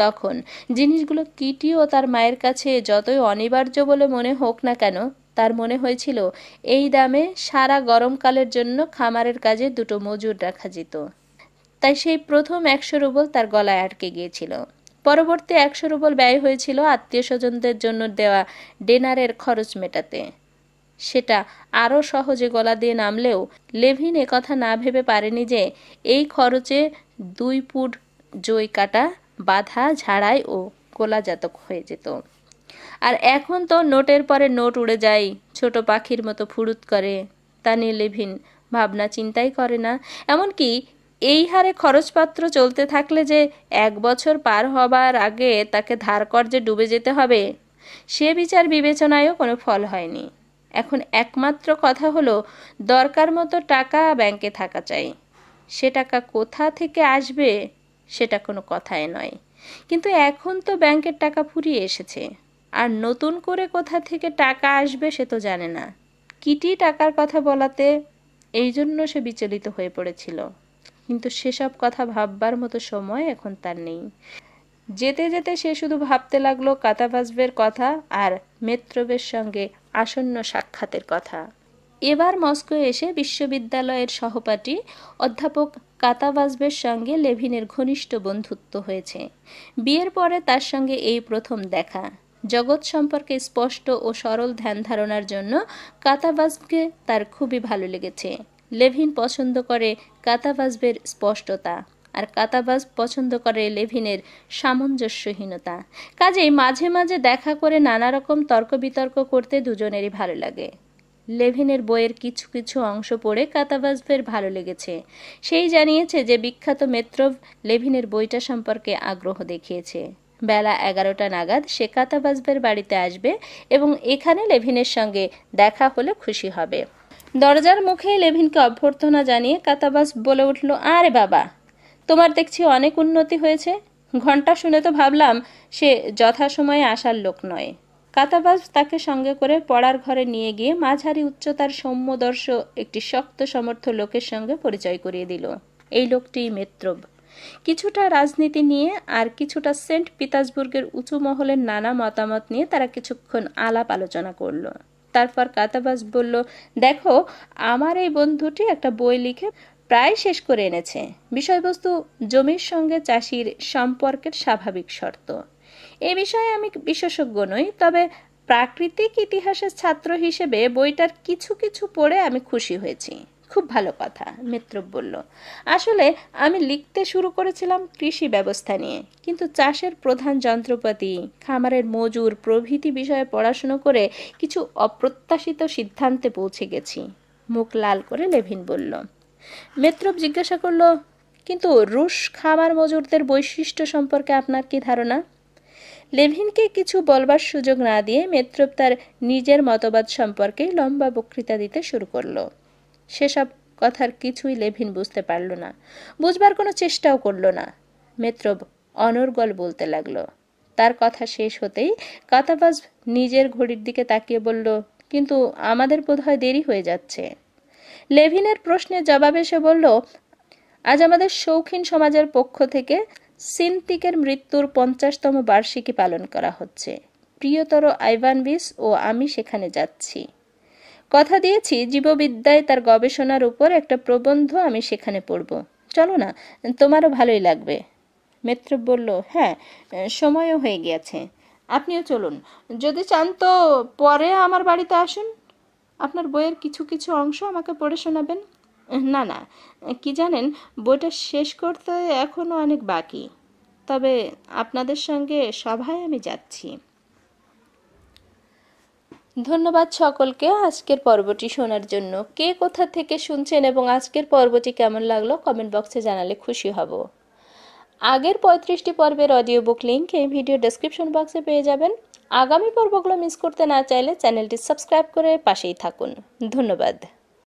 তখন জিনিসগুলো কিটি ও তার মায়ের কাছে যতই অনিবার্য বলে মনে হোক না কেন তার মনে হয়েছিল এই দামে সারা গরমকালের জন্য খামারের কাজে দুটো মজুর রাখা যেত তাই সেই প্রথম একশো রুবল তার গলায় আটকে গিয়েছিল পরবর্তী একশো রুবল ব্যয় হয়েছিল আত্মীয় স্বজনদের জন্য দেওয়া ডিনারের খরচ মেটাতে সেটা আরও সহজে গলা দিয়ে নামলেও লেভিন কথা না ভেবে পারেনি যে এই খরচে দুই পুট জই কাটা বাধা ঝাড়াই ও গোলাজাত হয়ে যেত আর এখন তো নোটের পরে নোট উড়ে যায় ছোট পাখির মতো ফুরুত করে তা নিয়ে লেভিন ভাবনা চিন্তাই করে না এমনকি এই হারে খরচপাত্র চলতে থাকলে যে এক বছর পার হবার আগে তাকে ধার কর্যে ডুবে যেতে হবে সে বিচার বিবেচনায়ও কোনো ফল হয়নি এখন একমাত্র কথা হলো দরকার মতো টাকা ব্যাংকে থাকা চাই সে টাকা কোথা থেকে আসবে সেটা কোনো কথাই নয় কিন্তু এখন তো ব্যাংকের টাকা ফুরিয়ে এসেছে আর নতুন করে কোথা থেকে টাকা আসবে সে তো জানে না কিটি টাকার কথা বলাতে এই জন্য সে বিচলিত হয়ে পড়েছিল কিন্তু সেসব কথা ভাববার মতো সময় এখন তার নেই যেতে যেতে সে শুধু ভাবতে লাগলো কাতাবাজবের কথা আর মেত্রবের সঙ্গে আসন্ন সাক্ষাতের কথা এবার মস্কো এসে বিশ্ববিদ্যালয়ের সহপাঠী অধ্যাপক কাতাবাজবের সঙ্গে লেভিনের ঘনিষ্ঠ বন্ধুত্ব হয়েছে বিয়ের পরে তার সঙ্গে এই প্রথম দেখা জগৎ সম্পর্কে স্পষ্ট ও সরল ধ্যান ধারণার জন্য কাতাবাজকে তার খুবই ভালো লেগেছে লেভিন পছন্দ করে কাতাবাজবের স্পষ্টতা আর কাতাবাজ পছন্দ করে লেভিনের সামঞ্জস্যহীনতা কাজেই মাঝে মাঝে দেখা করে নানা রকম তর্ক বিতর্ক করতে দুজনেরই ভালো লাগে লেভিনের বইয়ের কিছু কিছু অংশ পড়ে কাতাবাজভের ভালো লেগেছে সেই জানিয়েছে যে বিখ্যাত মেত্রভ লেভিনের বইটা সম্পর্কে আগ্রহ দেখিয়েছে বেলা এগারোটা নাগাদ সে কাতাবাজবের বাড়িতে আসবে এবং এখানে লেভিনের সঙ্গে দেখা হলে খুশি হবে দরজার মুখে লেভিনকে অভ্যর্থনা জানিয়ে কাতাবাস বলে উঠল আরে বাবা তোমার দেখছি অনেক উন্নতি হয়েছে ঘন্টা শুনে তো ভাবলাম সে যথাসময়ে আসার লোক নয় কাতাবাস তাকে সঙ্গে করে পড়ার ঘরে নিয়ে গিয়ে মাঝারি উচ্চতার সৌম্যদর্শ একটি শক্ত সমর্থ লোকের সঙ্গে পরিচয় করিয়ে দিল এই লোকটি মেত্রব কিছুটা রাজনীতি নিয়ে আর কিছুটা সেন্ট পিতাসবুর্গের উঁচু মহলের নানা মতামত নিয়ে তারা কিছুক্ষণ আলাপ আলোচনা করলো তারপর কাতাবাস বলল দেখো আমার এই বন্ধুটি একটা বই লিখে প্রায় শেষ করে এনেছে বিষয়বস্তু জমির সঙ্গে চাষির সম্পর্কের স্বাভাবিক শর্ত এ বিষয়ে আমি বিশেষজ্ঞ নই তবে প্রাকৃতিক ইতিহাসের ছাত্র হিসেবে বইটার কিছু কিছু পড়ে আমি খুশি হয়েছি খুব ভালো কথা মিত্র বলল আসলে আমি লিখতে শুরু করেছিলাম কৃষি ব্যবস্থা নিয়ে কিন্তু চাষের প্রধান যন্ত্রপাতি খামারের মজুর প্রভৃতি বিষয়ে পড়াশুনো করে কিছু অপ্রত্যাশিত সিদ্ধান্তে পৌঁছে গেছি মুখ লাল করে লেভিন বলল মেত্রব জিজ্ঞাসা করল কিন্তু রুশ খামার মজুরদের বৈশিষ্ট্য সম্পর্কে আপনার কি ধারণা লেভিনকে কিছু বলবার সুযোগ না দিয়ে মেত্রব তার নিজের মতবাদ সম্পর্কে লম্বা বক্তৃতা দিতে শুরু করলো সেসব কথার কিছুই লেভিন বুঝতে পারল না বুঝবার কোনো চেষ্টাও করল না মেত্র অনর্গল বলতে লাগল তার কথা শেষ হতেই কাতাবাজ নিজের ঘড়ির দিকে তাকিয়ে বলল কিন্তু আমাদের বোধহয় দেরি হয়ে যাচ্ছে লেভিনের প্রশ্নের জবাবে সে বলল আজ আমাদের শৌখিন সমাজের পক্ষ থেকে সিন্তিকের মৃত্যুর পঞ্চাশতম বার্ষিকী পালন করা হচ্ছে প্রিয়তর আইভানবিস ও আমি সেখানে যাচ্ছি কথা দিয়েছি জীববিদ্যায় তার গবেষণার উপর একটা প্রবন্ধ আমি সেখানে পড়ব চলো না তোমারও ভালোই লাগবে মেত্র বলল হ্যাঁ সময়ও হয়ে গিয়েছে আপনিও চলুন যদি চান তো পরে আমার বাড়িতে আসুন আপনার বইয়ের কিছু কিছু অংশ আমাকে পড়ে শোনাবেন না না কি জানেন বইটা শেষ করতে এখনও অনেক বাকি তবে আপনাদের সঙ্গে সভায় আমি যাচ্ছি ধন্যবাদ সকলকে আজকের পর্বটি শোনার জন্য কে কোথা থেকে শুনছেন এবং আজকের পর্বটি কেমন লাগলো কমেন্ট বক্সে জানালে খুশি হব আগের পঁয়ত্রিশটি পর্বের অডিও বুক লিঙ্ক এই ভিডিও ডেসক্রিপশন বক্সে পেয়ে যাবেন আগামী পর্বগুলো মিস করতে না চাইলে চ্যানেলটি সাবস্ক্রাইব করে পাশেই থাকুন ধন্যবাদ